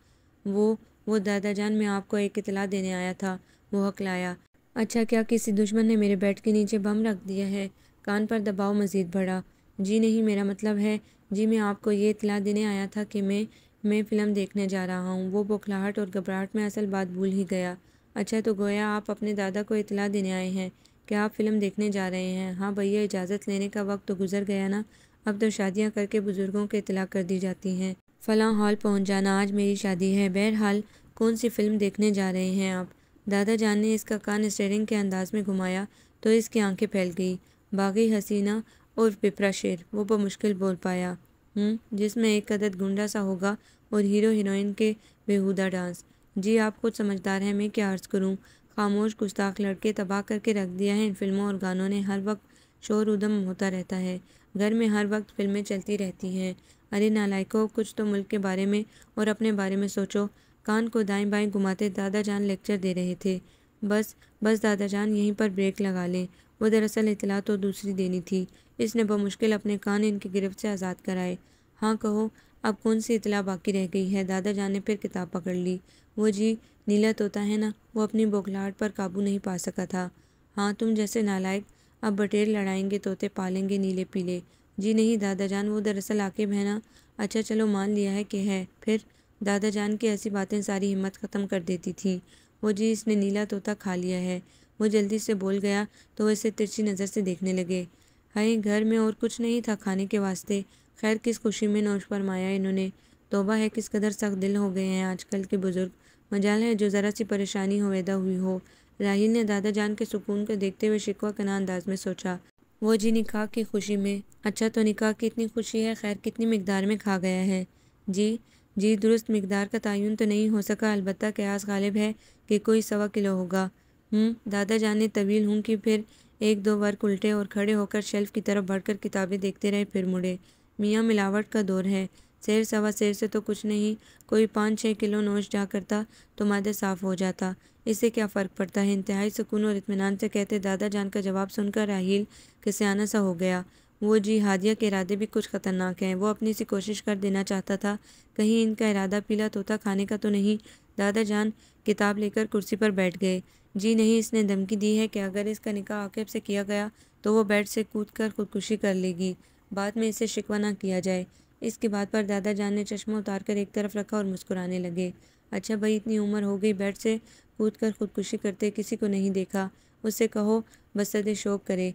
Speaker 1: वो वो दादा जान मैं आपको एक इतला देने आया था वो हक लाया अच्छा क्या किसी दुश्मन ने मेरे बेड के नीचे बम रख दिया है कान पर दबाव मज़ीद बढ़ा जी नहीं मेरा मतलब है जी मैं आपको ये इतला देने आया था कि मैं मैं फ़िल्म देखने जा रहा हूँ वो बौखलाहट और घबराहट में असल बात भूल ही गया अच्छा तो गोया आप अपने दादा को इतला देने आए हैं कि आप फ़िल्म देखने जा रहे हैं हाँ भैया इजाज़त लेने का वक्त तो गुजर गया ना अब तो शादियाँ करके बुज़ुर्गों के इतला कर दी जाती हैं फ़लाँ हॉल पहुँच जाना आज मेरी शादी है बहरहाल कौन सी फ़िल्म देखने जा रहे हैं आप दादा जान ने इसका कान स्टेयरिंग के अंदाज में घुमाया तो इसकी आंखें फैल गई बागी हसीना और पिपरा शेर वो बमुश्किल बोल पाया हम्म, जिसमें एक अदद गुंडा सा होगा और हीरो हीरोइन के बेहुदा डांस जी आप खुद समझदार हैं मैं क्या अर्ज़ करूँ खामोश गुस्ताख लड़के तबाह करके रख दिया है इन फिल्मों और गानों ने हर वक्त शोर उदम होता रहता है घर में हर वक्त फिल्में चलती रहती हैं अरे नालायकों कुछ तो मुल्क के बारे में और अपने बारे में सोचो कान को दाएं बाएं घुमाते दादा जान लेक्चर दे रहे थे बस बस दादा जान यहीं पर ब्रेक लगा लें वो दरअसल इतला तो दूसरी देनी थी इसने बमुश्किल अपने कान इनकी गिरफ्त से आज़ाद कराए हाँ कहो अब कौन सी इतला बाकी रह गई है दादा जान ने फिर किताब पकड़ ली वो जी नीला तोता है ना वो अपनी बौखलाहट पर काबू नहीं पा सका था हाँ तुम जैसे नालायक अब बटेर लड़ाएंगे तोते पालेंगे नीले पीले जी नहीं दादा जान वो दरअसल आके बहना अच्छा चलो मान लिया है कि है फिर दादा जान की ऐसी बातें सारी हिम्मत ख़त्म कर देती थी वो जी इसने नीला तोता खा लिया है वो जल्दी से बोल गया तो वह इसे तिरछी नज़र से देखने लगे हाय घर में और कुछ नहीं था खाने के वास्ते खैर किस खुशी में नौश फरमाया इन्होंने तोबा है किस कदर सख्त दिल हो गए हैं आजकल के बुज़ुर्ग मजाल है जो ज़रा सी परेशानी हो पैदा हुई हो राहिल ने दादा जान के सुकून को देखते हुए शिकवा कना अंदाज में सोचा वो जी निकाह की खुशी में अच्छा तो निकाह की इतनी खुशी है खैर कितनी मकदार में खा गया है जी जी दुरुस्त मकदार का तयन तो नहीं हो सका अलबत् कयास गालिब है कि कोई सवा किलो होगा हम्म, दादा जाने तवील हूँ कि फिर एक दो बार उल्टे और खड़े होकर शेल्फ की तरफ बढ़कर किताबें देखते रहे फिर मुड़े मियाँ मिलावट का दौर है शेर सवा शेर से तो कुछ नहीं कोई पाँच छः किलो नोश जा करता तो मादे साफ़ हो जाता इससे क्या फ़र्क पड़ता है इंतहाई सुकून और इतमान से कहते दादा जान का जवाब सुनकर राहील किसाना सा हो गया वो जी हादिया के इरादे भी कुछ ख़तरनाक हैं वो अपनी सी कोशिश कर देना चाहता था कहीं इनका इरादा पीला तोता खाने का तो नहीं दादा जान किताब लेकर कुर्सी पर बैठ गए जी नहीं इसने धमकी दी है कि अगर इसका निकाह आकेब से किया गया तो वो बेड से कूद कर खुदकुशी कर लेगी बाद में इसे शिकवा ना किया जाए इसके बाद पर दादा जान ने चश्मा उतार कर एक तरफ रखा और मुस्कुराने लगे अच्छा भाई इतनी उम्र हो गई बेड से कूद कर खुदकुशी करते किसी को नहीं देखा उससे कहो बसद शौक करे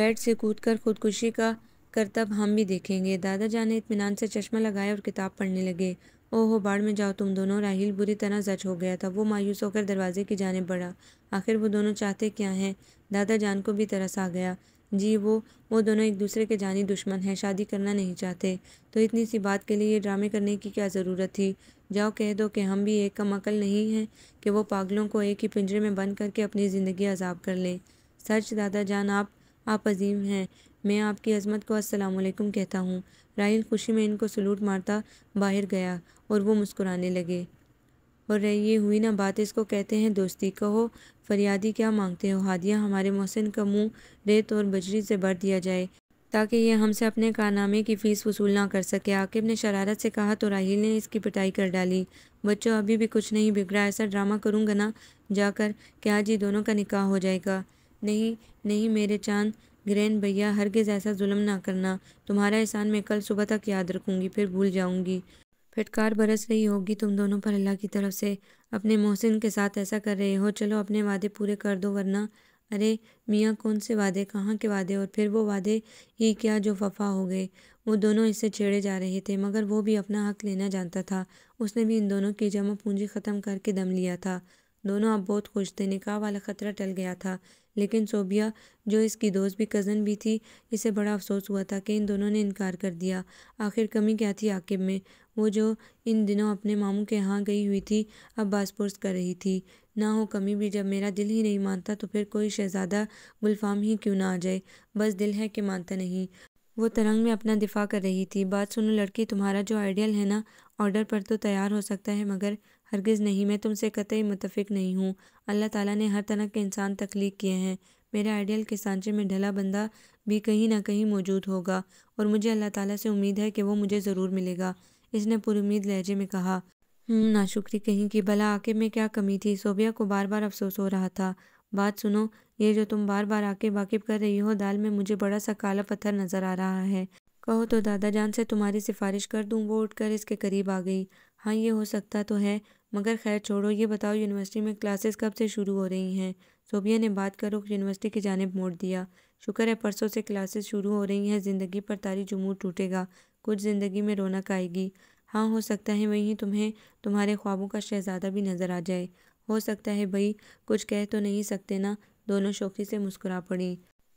Speaker 1: बेड से कूद कर खुदकुशी का करतब हम भी देखेंगे दादा जान ने इतमान से चश्मा लगाया और किताब पढ़ने लगे ओहो बाढ़ में जाओ तुम दोनों राहिल बुरी तरह जच हो गया था वो मायूस होकर दरवाजे की जाने बढ़ा आखिर वो दोनों चाहते क्या हैं दादा जान को भी तरस आ गया जी वो वो दोनों एक दूसरे के जानी दुश्मन हैं शादी करना नहीं चाहते तो इतनी सी बात के लिए ये ड्रामे करने की क्या ज़रूरत थी जाओ कह दो कि हम भी एक कम अकल नहीं हैं कि वो पागलों को एक ही पिंजरे में बंद करके अपनी ज़िंदगी अजाब कर लें सच दादा जान आप आप अजीम हैं मैं आपकी अजमत को अस्सलाम कहता हूँ राहिल खुशी में इनको सलूट मारता बाहर गया और वो मुस्कुराने लगे और ये हुई ना बात इसको कहते हैं दोस्ती कहो फरियादी क्या मांगते हो हादिया हमारे मोहसिन का मुंह रेत और बजरी से भर दिया जाए ताकि ये हमसे अपने कारनामे की फ़ीस वसूल ना कर सके आकिब ने शरारत से कहा तो राहिल ने इसकी पिटाई कर डाली बच्चों अभी भी कुछ नहीं बिगड़ा ऐसा ड्रामा करूँगा ना जाकर क्या जी दोनों का निकाह हो जाएगा नहीं नहीं मेरे चांद ग्रैंड भैया हरगिज़ ऐसा जुल्म ना करना तुम्हारा एहसान मैं कल सुबह तक याद रखूँगी फिर भूल जाऊँगी फटकार बरस रही होगी तुम दोनों पर अल्लाह की तरफ से अपने मोहसिन के साथ ऐसा कर रहे हो चलो अपने वादे पूरे कर दो वरना अरे मियाँ कौन से वादे कहाँ के वादे और फिर वो वादे ये क्या जो फफा हो गए वो दोनों इससे छेड़े जा रहे थे मगर वो भी अपना हक लेना जानता था उसने भी इन दोनों की जमा पूंजी ख़त्म करके दम लिया था दोनों अब बहुत खुश थे निकाह वाला ख़तरा टल गया था लेकिन सोबिया जो इसकी दोस्त भी कज़न भी थी इसे बड़ा अफसोस हुआ था कि इन दोनों ने इनकार कर दिया आखिर कमी क्या थी आकिब में वो जो इन दिनों अपने मामू के यहाँ गई हुई थी अब बासपोर्स कर रही थी ना हो कमी भी जब मेरा दिल ही नहीं मानता तो फिर कोई शहज़ादा गुलफाम ही क्यों ना आ जाए बस दिल है कि मानता नहीं वो तरंग में अपना दिफा कर रही थी बात सुनो लड़की तुम्हारा जो आइडियल है ना ऑर्डर पर तो तैयार हो सकता है मगर हरगिज़ नहीं मैं तुमसे कतई मुतफिक नहीं हूँ अल्लाह ताला ने हर तरह के इंसान तख्लीक किए हैं मेरे आइडियल के सांचे में ढला बंदा भी कहीं ना कहीं मौजूद होगा और मुझे अल्लाह ताला से उम्मीद है कि वो मुझे ज़रूर मिलेगा इसने पुरुद लहजे में कहा हम्म, नाशुक्री कहीं कि भला आके में क्या कमी थी सोबिया को बार बार अफसोस हो रहा था बात सुनो ये जो तुम बार बार आके वाकिफ कर रही हो दाल में मुझे बड़ा सा काला पत्थर नज़र आ रहा है कहो तो दादा जान से तुम्हारी सिफारिश कर दूँ वो उठकर इसके करीब आ गई हाँ ये हो सकता तो है मगर खैर छोड़ो ये बताओ यूनिवर्सिटी में क्लासेस कब से शुरू हो रही हैं सोबिया ने बात करो यूनिवर्सिटी की जानब मोड़ दिया शुक्र है परसों से क्लासेस शुरू हो रही हैं ज़िंदगी पर तारी जमूर टूटेगा कुछ ज़िंदगी में रौनक आएगी हाँ हो सकता है वहीं तुम्हें तुम्हारे ख्वाबों का शहज़ादा भी नज़र आ जाए हो सकता है भई कुछ कह तो नहीं सकते ना दोनों शौकी से मुस्कुरा पड़ी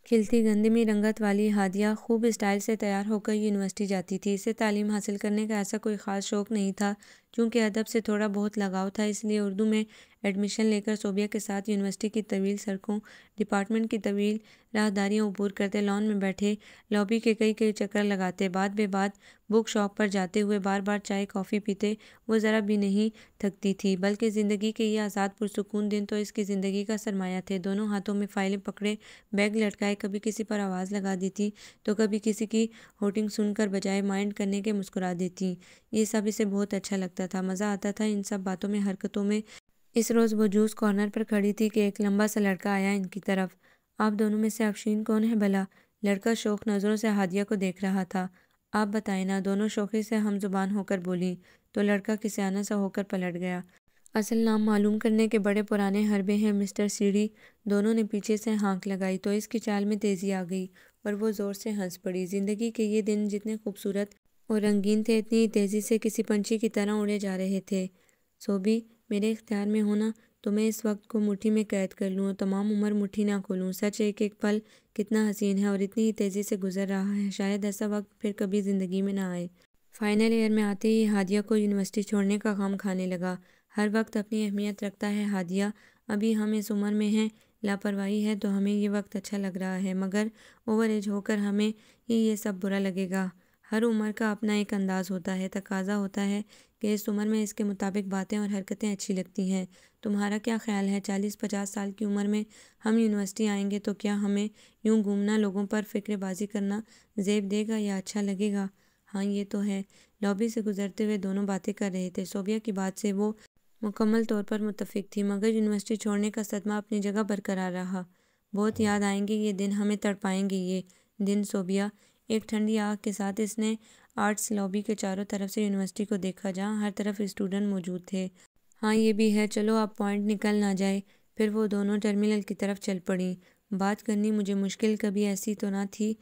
Speaker 1: खिलती में रंगत वाली हादिया खूब स्टाइल से तैयार होकर यूनिवर्सिटी जाती थी इसे तालीम हासिल करने का ऐसा कोई ख़ास शौक़ नहीं था चूँकि अदब से थोड़ा बहुत लगाव था इसलिए उर्दू में एडमिशन लेकर सोबिया के साथ यूनिवर्सिटी की तवील सड़कों डिपार्टमेंट की तवील राहदारियाँ उबूर करते लॉन में बैठे लॉबी के कई कई चक्कर लगाते बाद बे बाद बुक शॉप पर जाते हुए बार बार चाय कॉफ़ी पीते वो ज़रा भी नहीं थकती थी बल्कि ज़िंदगी के ये आज़ाद पुरसकून दिन तो इसकी ज़िंदगी का सरमाया थे दोनों हाथों में फ़ाइलें पकड़े बैग लटकाए कभी किसी पर आवाज़ लगा देती तो कभी किसी की होटिंग सुनकर बजाय माइंड करने के मुस्कुरा देती ये सब इसे बहुत अच्छा लगता लगता था मज़ा आता था इन सब बातों में हरकतों में इस रोज़ वो जूस कॉर्नर पर खड़ी थी कि एक लंबा सा लड़का आया इनकी तरफ आप दोनों में से अफशीन कौन है भला लड़का शौक नज़रों से हादिया को देख रहा था आप बताए ना दोनों शौक़ी से हम जुबान होकर बोली तो लड़का किसाना सा होकर पलट गया असल नाम मालूम करने के बड़े पुराने हरबे हैं मिस्टर सीढ़ी दोनों ने पीछे से हाँक लगाई तो इसकी चाल में तेज़ी आ गई और वो ज़ोर से हंस पड़ी ज़िंदगी के ये दिन जितने खूबसूरत और रंगीन थे इतनी तेज़ी से किसी पंछी की तरह उड़े जा रहे थे भी मेरे इख्तियार में होना तो मैं इस वक्त को मुट्ठी में कैद कर लूँ और तमाम उम्र मुट्ठी ना खोलूँ सच एक एक पल कितना हसीन है और इतनी ही तेज़ी से गुजर रहा है शायद ऐसा वक्त फिर कभी ज़िंदगी में ना आए फ़ाइनल ईयर में आते ही हादिया को यूनिवर्सिटी छोड़ने का काम खाने लगा हर वक्त अपनी अहमियत रखता है हादिया अभी हम इस उम्र में हैं लापरवाही है तो हमें ये वक्त अच्छा लग रहा है मगर ओवर एज होकर हमें ही ये सब बुरा लगेगा हर उम्र का अपना एक अंदाज़ होता है तकाजा होता है कि इस उम्र में इसके मुताबिक बातें और हरकतें अच्छी लगती हैं तुम्हारा क्या ख्याल है चालीस पचास साल की उम्र में हम यूनिवर्सिटी आएंगे तो क्या हमें यूँ घूमना लोगों पर फिक्रबाजी करना जेब देगा या अच्छा लगेगा हाँ ये तो है लॉबी से गुजरते हुए दोनों बातें कर रहे थे सोबिया की बात से वो मुकम्मल तौर पर मुतफिक थी मगर यूनिवर्सिटी छोड़ने का सदमा अपनी जगह बरकरार रहा बहुत याद आएंगे ये दिन हमें तड़पाएंगे ये दिन सोबिया एक ठंडी आँख के साथ इसने आर्ट्स लॉबी के चारों तरफ से यूनिवर्सिटी को देखा जहाँ हर तरफ स्टूडेंट मौजूद थे हाँ ये भी है चलो आप पॉइंट निकल ना जाए फिर वो दोनों टर्मिनल की तरफ चल पड़ी बात करनी मुझे मुश्किल कभी ऐसी तो ना थी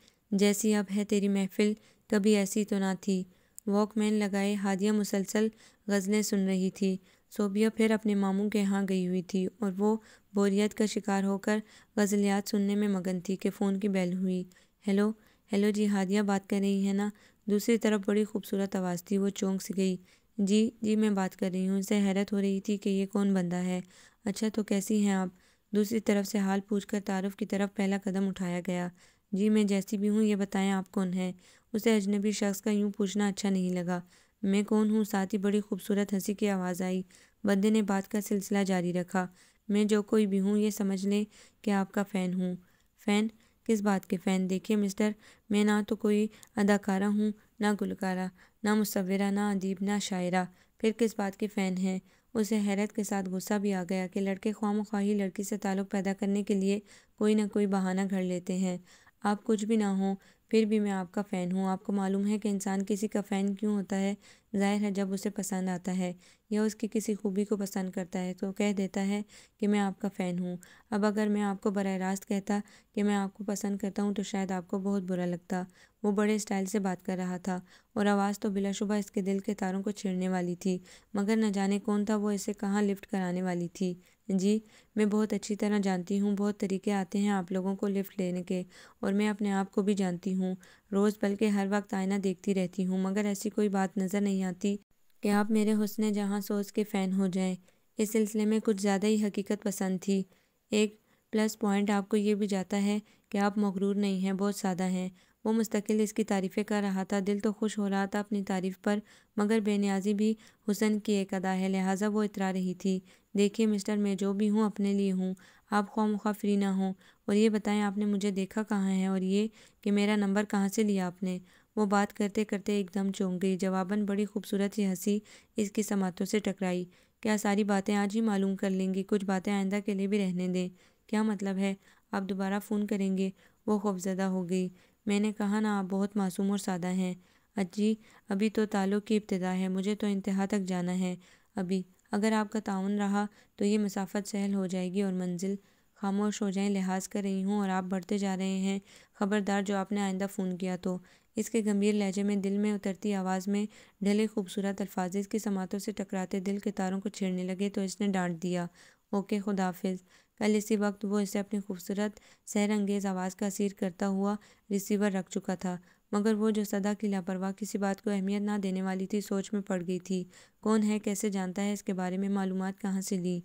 Speaker 1: जैसी अब है तेरी महफिल कभी ऐसी तो ना थी वॉकमैन लगाए हादिया मुसलसल गज़लें सुन रही थी सोबिया फिर अपने मामू के यहाँ गई हुई थी और वो बोरियत का शिकार होकर गज़लियात सुनने में मगन थी कि फ़ोन की बेल हुई हेलो हेलो जी हादिया बात कर रही है ना दूसरी तरफ बड़ी खूबसूरत आवाज़ थी वो चौंक सी गई जी जी मैं बात कर रही हूँ उनसे हैरत हो रही थी कि ये कौन बंदा है अच्छा तो कैसी हैं आप दूसरी तरफ से हाल पूछ कर तारुफ की तरफ पहला कदम उठाया गया जी मैं जैसी भी हूँ ये बताएं आप कौन हैं उसे अजनबी शख्स का यूँ पूछना अच्छा नहीं लगा मैं कौन हूँ साथ ही बड़ी खूबसूरत हंसी की आवाज़ आई बंदे ने बात का सिलसिला जारी रखा मैं जो कोई भी हूँ ये समझ लें कि आपका फ़ैन हूँ फ़ैन किस बात के फ़ैन देखिए मिस्टर मैं ना तो कोई अदाकारा हूँ ना गुलकारा ना मुसवरा ना अदीब ना शायरा फिर किस बात के फ़ैन हैं उसे हैरत के साथ गुस्सा भी आ गया कि लड़के ख्वाम ख्वाही लड़की से ताल्लुक़ पैदा करने के लिए कोई ना कोई बहाना घड़ लेते हैं आप कुछ भी ना हो फिर भी मैं आपका फ़ैन हूँ आपको मालूम है कि इंसान किसी का फ़ैन क्यों होता है जाहिर है जब उसे पसंद आता है या उसकी किसी खूबी को पसंद करता है तो कह देता है कि मैं आपका फ़ैन हूँ अब अगर मैं आपको बर रास्त कहता कि मैं आपको पसंद करता हूँ तो शायद आपको बहुत बुरा लगता वो बड़े स्टाइल से बात कर रहा था और आवाज़ तो बिलाशुबा इसके दिल के तारों को छेड़ने वाली थी मगर न जाने कौन था वो इसे कहाँ लिफ्ट कराने वाली थी जी मैं बहुत अच्छी तरह जानती हूँ बहुत तरीके आते हैं आप लोगों को लिफ्ट लेने के और मैं अपने आप को भी जानती हूँ रोज़ बल्कि हर वक्त आईना देखती रहती हूँ मगर ऐसी कोई बात नज़र नहीं आती कि आप मेरे हुसन जहाँ सोच के फ़ैन हो जाएं इस सिलसिले में कुछ ज़्यादा ही हकीकत पसंद थी एक प्लस पॉइंट आपको ये भी जाता है कि आप मकरूर नहीं हैं बहुत सादा हैं वो मुस्तकिल इसकी तारीफ़ें कर रहा था दिल तो खुश हो रहा था अपनी तारीफ़ पर मगर बेनियाजी भी हुसन की एक अदा है लिहाजा वो इतरा रही थी देखिए मिस्टर मैं जो भी हूँ अपने लिए हूँ आप खौम खा फ्री ना हों और ये बताएं आपने मुझे देखा कहाँ है और ये कि मेरा नंबर कहाँ से लिया आपने वो बात करते करते एकदम चौंक गई जवाबन बड़ी खूबसूरत सी हंसी इसकी समातों से टकराई क्या सारी बातें आज ही मालूम कर लेंगी कुछ बातें आइंदा के लिए भी रहने दें क्या मतलब है आप दोबारा फ़ोन करेंगे वो खौफजदा हो गई मैंने कहा ना आप बहुत मासूम और सादा हैं अजी अभी तो ताल्लुक़ की इब्तदा है मुझे तो इंतहा तक जाना है अभी अगर आपका ताउन रहा तो ये मसाफत सहल हो जाएगी और मंजिल खामोश हो जाए लिहाज कर रही हूँ और आप बढ़ते जा रहे हैं ख़बरदार जो आपने आइंदा फ़ोन किया तो इसके गंभीर लहजे में दिल में उतरती आवाज़ में ढले खूबसूरत अल्फाज की समातों से टकराते दिल के तारों को छेड़ने लगे तो इसने डांट दिया ओके खुदाफिज कल इसी वक्त वो इसे अपनी खूबसूरत सहरंगेज आवाज़ का असर करता हुआ रिसीवर रख चुका था मगर वो जो सदा की लापरवाह किसी बात को अहमियत ना देने वाली थी सोच में पड़ गई थी कौन है कैसे जानता है इसके बारे में मालूम कहाँ से ली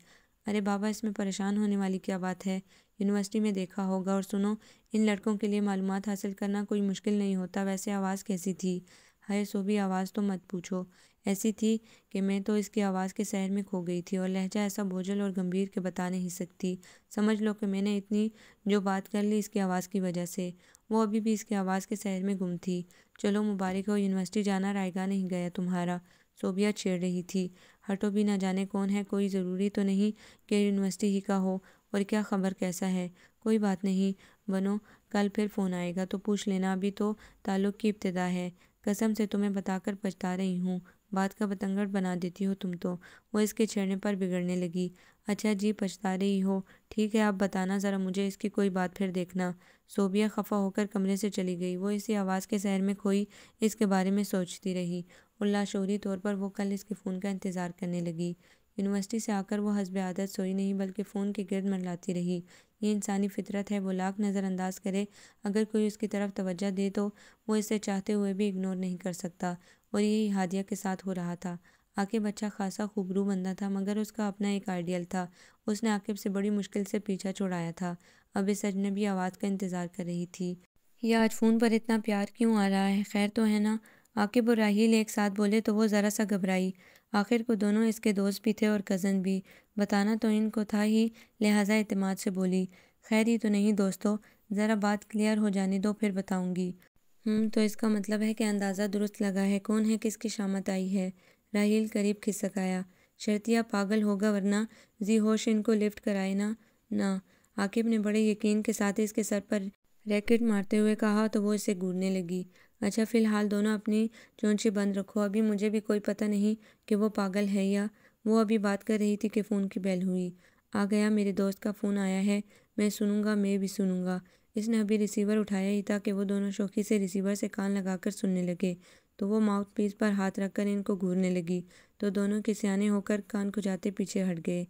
Speaker 1: अरे बाबा इसमें परेशान होने वाली क्या बात है यूनिवर्सिटी में देखा होगा और सुनो इन लड़कों के लिए मालूम हासिल करना कोई मुश्किल नहीं होता वैसे आवाज़ कैसी थी हाय सोभी आवाज़ तो मत पूछो ऐसी थी कि मैं तो इसकी आवाज़ के शहर में खो गई थी और लहजा ऐसा बोझल और गंभीर के बता नहीं सकती समझ लो कि मैंने इतनी जो बात कर ली इसकी आवाज़ की वजह से वो अभी भी इसकी आवाज़ के शहर में गुम थी चलो मुबारक हो यूनिवर्सिटी जाना रायगा नहीं गया तुम्हारा सोबिया छेड़ रही थी हटो भी ना जाने कौन है कोई ज़रूरी तो नहीं कि यूनिवर्सिटी ही का हो और क्या खबर कैसा है कोई बात नहीं बनो कल फिर फ़ोन आएगा तो पूछ लेना अभी तो ताल्लुक़ की इब्तदा है कसम से तुम्हें बताकर पछता रही हूँ बात का बतंगड़ बना देती हो तुम तो वो इसके छेड़ने पर बिगड़ने लगी अच्छा जी पछता रही हो ठीक है आप बताना ज़रा मुझे इसकी कोई बात फिर देखना सोबिया खफा होकर कमरे से चली गई वो इसी आवाज़ के शहर में खोई इसके बारे में सोचती रही और शोरी तौर पर वो कल इसके फ़ोन का इंतज़ार करने लगी यूनिवर्सिटी से आकर वो हसब आदत सोई नहीं बल्कि फ़ोन के गिरद मंडलाती रही ये इंसानी फितरत है वो लाख नज़रअंदाज करे अगर कोई उसकी तरफ तवज्जो दे तो वो इसे चाहते हुए भी इग्नोर नहीं कर सकता और यही हादिया के साथ हो रहा था आकिब बच्चा खासा खूबरू बंदा था मगर उसका अपना एक आइडियल था उसने आकिब से बड़ी मुश्किल से पीछा छुड़ाया था अब इस अजनबी आवाज़ का इंतज़ार कर रही थी यह आज फ़ोन पर इतना प्यार क्यों आ रहा है खैर तो है ना आकिब और राहील एक साथ बोले तो वो ज़रा सा घबराई आखिर को दोनों इसके दोस्त भी थे और कज़न भी बताना तो इनको था ही लिहाजा अतमाद से बोली खैर ही तो नहीं दोस्तों ज़रा बात क्लियर हो जाने दो फिर बताऊँगी हम्म, तो इसका मतलब है कि अंदाज़ा दुरुस्त लगा है कौन है किसकी शामत आई है राहील करीब खिसक आया शर्तिया पागल होगा वरना जी होश इनको लिफ्ट कराए ना ना आकिब ने बड़े यकीन के साथ इसके सर पर रैकेट मारते हुए कहा तो वो इसे घूरने लगी अच्छा फ़िलहाल दोनों अपनी चोंची बंद रखो अभी मुझे भी कोई पता नहीं कि वो पागल है या वो अभी बात कर रही थी कि फ़ोन की बेल हुई आ गया मेरे दोस्त का फ़ोन आया है मैं सुनूंगा मैं भी सुनूंगा इसने अभी रिसीवर उठाया ही था कि वो दोनों शौकी से रिसीवर से कान लगाकर सुनने लगे तो वो माउथ पीस पर हाथ रखकर इनको घूरने लगी तो दोनों के सियाने होकर कान को जाते पीछे हट गए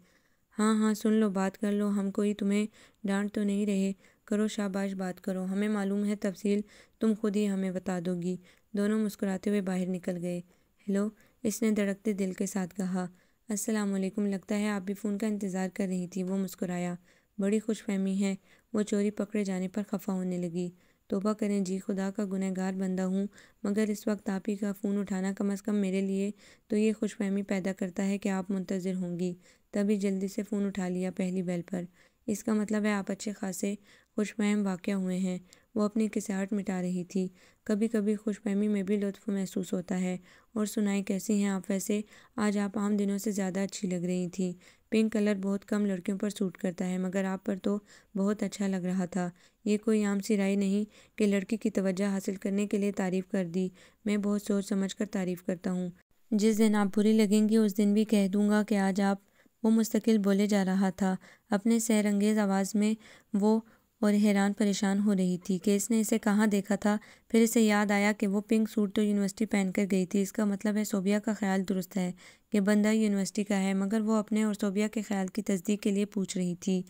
Speaker 1: हाँ हाँ सुन लो बात कर लो हम कोई तुम्हें डांट तो नहीं रहे करो शाबाश बात करो हमें मालूम है तफसील तुम खुद ही हमें बता दोगी दोनों मुस्कुराते हुए बाहर निकल गए हेलो इसने धड़कते दिल के साथ कहा अस्सलाम वालेकुम लगता है आप भी फ़ोन का इंतज़ार कर रही थी वो मुस्कुराया बड़ी खुशफहमी है वो चोरी पकड़े जाने पर खफा होने लगी तोबा करें जी खुदा का गुनहगार बंदा हूँ मगर इस वक्त आप ही का फ़ोन उठाना कम अज़ कम मेरे लिए तो ये खुशफहमी पैदा करता है कि आप मुंतज़र होंगी तभी जल्दी से फ़ोन उठा लिया पहली बेल पर इसका मतलब है आप अच्छे खासे खुशफहम वाक़ हुए हैं वो अपनी किसाहट मिटा रही थी कभी कभी खुशफहमी में भी लुत्फ़ महसूस होता है और सुनाई कैसी हैं आप वैसे आज आप आम दिनों से ज़्यादा अच्छी लग रही थी पिंक कलर बहुत कम लड़कियों पर सूट करता है मगर आप पर तो बहुत अच्छा लग रहा था ये कोई आम सी राय नहीं कि लड़की की तवज्जा हासिल करने के लिए तारीफ़ कर दी मैं बहुत सोच समझ कर तारीफ़ करता हूँ जिस दिन आप बुरी लगेंगी उस दिन भी कह दूँगा कि आज आप वो मुस्तकिल बोले जा रहा था अपने सहरंगेज़ आवाज़ में वो और हैरान परेशान हो रही थी कि इसने इसे कहाँ देखा था फिर इसे याद आया कि वो पिंक सूट तो यूनिवर्सिटी पहन कर गई थी इसका मतलब है सोबिया का ख्याल दुरुस्त है कि बंदा यूनिवर्सिटी का है मगर वो अपने और सोबिया के ख्याल की तस्दीक के लिए पूछ रही थी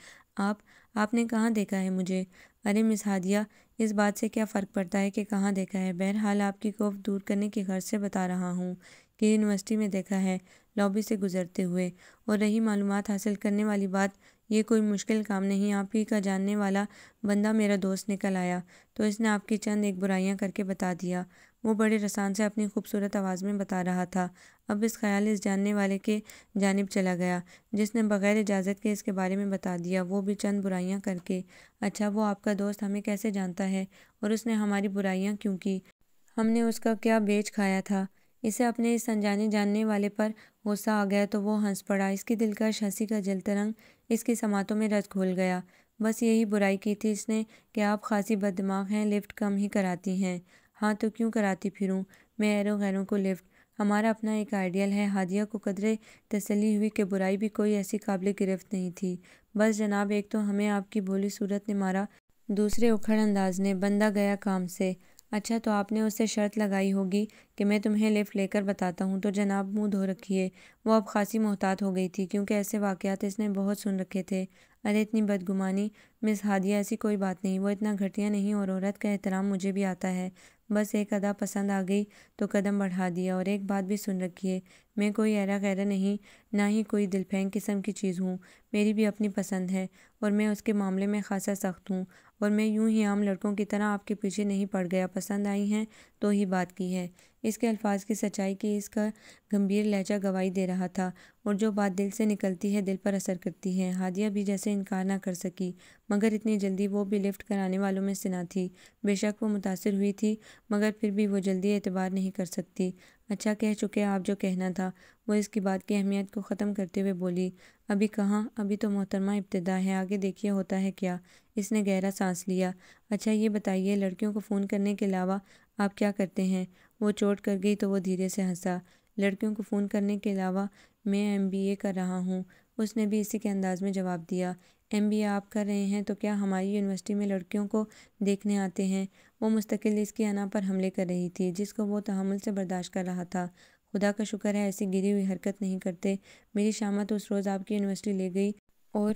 Speaker 1: आप आपने कहाँ देखा है मुझे अरे मिस हादिया इस बात से क्या फ़र्क पड़ता है कि कहाँ देखा है बहरहाल आपकी खौफ दूर करने की गर्ज से बता रहा हूँ कि यूनिवर्सिटी में देखा है लॉबी से गुजरते हुए और रही मालूम हासिल करने वाली बात ये कोई मुश्किल काम नहीं आप ही का जानने वाला बंदा मेरा दोस्त निकल आया तो इसने आपकी चंद एक बुराइयां करके बता दिया वो बड़े रसान से अपनी खूबसूरत आवाज़ में बता रहा था अब इस ख्याल इस जानने वाले के जानब चला गया जिसने बग़ैर इजाज़त के इसके बारे में बता दिया वो भी चंद बुराइयां करके अच्छा वो आपका दोस्त हमें कैसे जानता है और उसने हमारी बुराइयाँ क्यों की हमने उसका क्या बेच खाया था इसे अपने इस अनजाने जानने वाले पर गुस्सा आ गया तो वो हंस पड़ा इसकी दिलकश हंसी का जलता रंग इसकी समातों में रस घोल गया बस यही बुराई की थी इसने कि आप खासी बदमाग हैं लिफ्ट कम ही कराती हैं हाँ तो क्यों कराती फिरूँ मैं ऐरों गैरों को लिफ्ट हमारा अपना एक आइडियल है हादिया को कदरे तसली हुई कि बुराई भी कोई ऐसी काबिल गिरफ्त नहीं थी बस जनाब एक तो हमें आपकी भोली सूरत ने मारा दूसरे उखड़ अंदाज ने बंदा गया काम से अच्छा तो आपने उससे शर्त लगाई होगी कि मैं तुम्हें लिफ्ट लेकर बताता हूँ तो जनाब मुंह धो रखिए वो अब खासी मोहतात हो गई थी क्योंकि ऐसे वाक़ात इसने बहुत सुन रखे थे अरे इतनी बदगुमानी मिस हादिया ऐसी कोई बात नहीं वो इतना घटिया नहीं और औरत का एहतराम मुझे भी आता है बस एक अदा पसंद आ गई तो कदम बढ़ा दिया और एक बात भी सुन रखी है मैं कोई ऐरा गैरा नहीं ना ही कोई दिल फेंक किस्म की चीज़ हूँ मेरी भी अपनी पसंद है और मैं उसके मामले में खासा सख्त हूँ और मैं यूं ही आम लड़कों की तरह आपके पीछे नहीं पड़ गया पसंद आई हैं तो ही बात की है इसके अल्फाज की सच्चाई की इसका गंभीर लहजा गवाही दे रहा था और जो बात दिल से निकलती है दिल पर असर करती है हादिया भी जैसे इनकार ना कर सकी मगर इतनी जल्दी वो भी लिफ्ट कराने वालों में सिना थी बेशक वो मुतासर हुई थी मगर फिर भी वो जल्दी एतबार नहीं कर सकती अच्छा कह चुके आप जो कहना था वो इसकी बात की अहमियत को ख़त्म करते हुए बोली अभी कहाँ अभी तो मोहतरमा इब्तदा है आगे देखिए होता है क्या इसने गहरा सांस लिया अच्छा ये बताइए लड़कियों को फ़ोन करने के अलावा आप क्या करते हैं वो चोट कर गई तो वो धीरे से हंसा लड़कियों को फ़ोन करने के अलावा मैं एमबीए कर रहा हूँ उसने भी इसी के अंदाज़ में जवाब दिया एम बी ए आप कर रहे हैं तो क्या हमारी यूनिवर्सिटी में लड़कियों को देखने आते हैं वो मुस्तकिल इसकी अना पर हमले कर रही थी जिसको वो तहमुल से बर्दाश्त कर रहा था खुदा का शुक्र है ऐसी गिरी हुई हरकत नहीं करते मेरी शामत उस रोज़ आपकी यूनिवर्सिटी ले गई और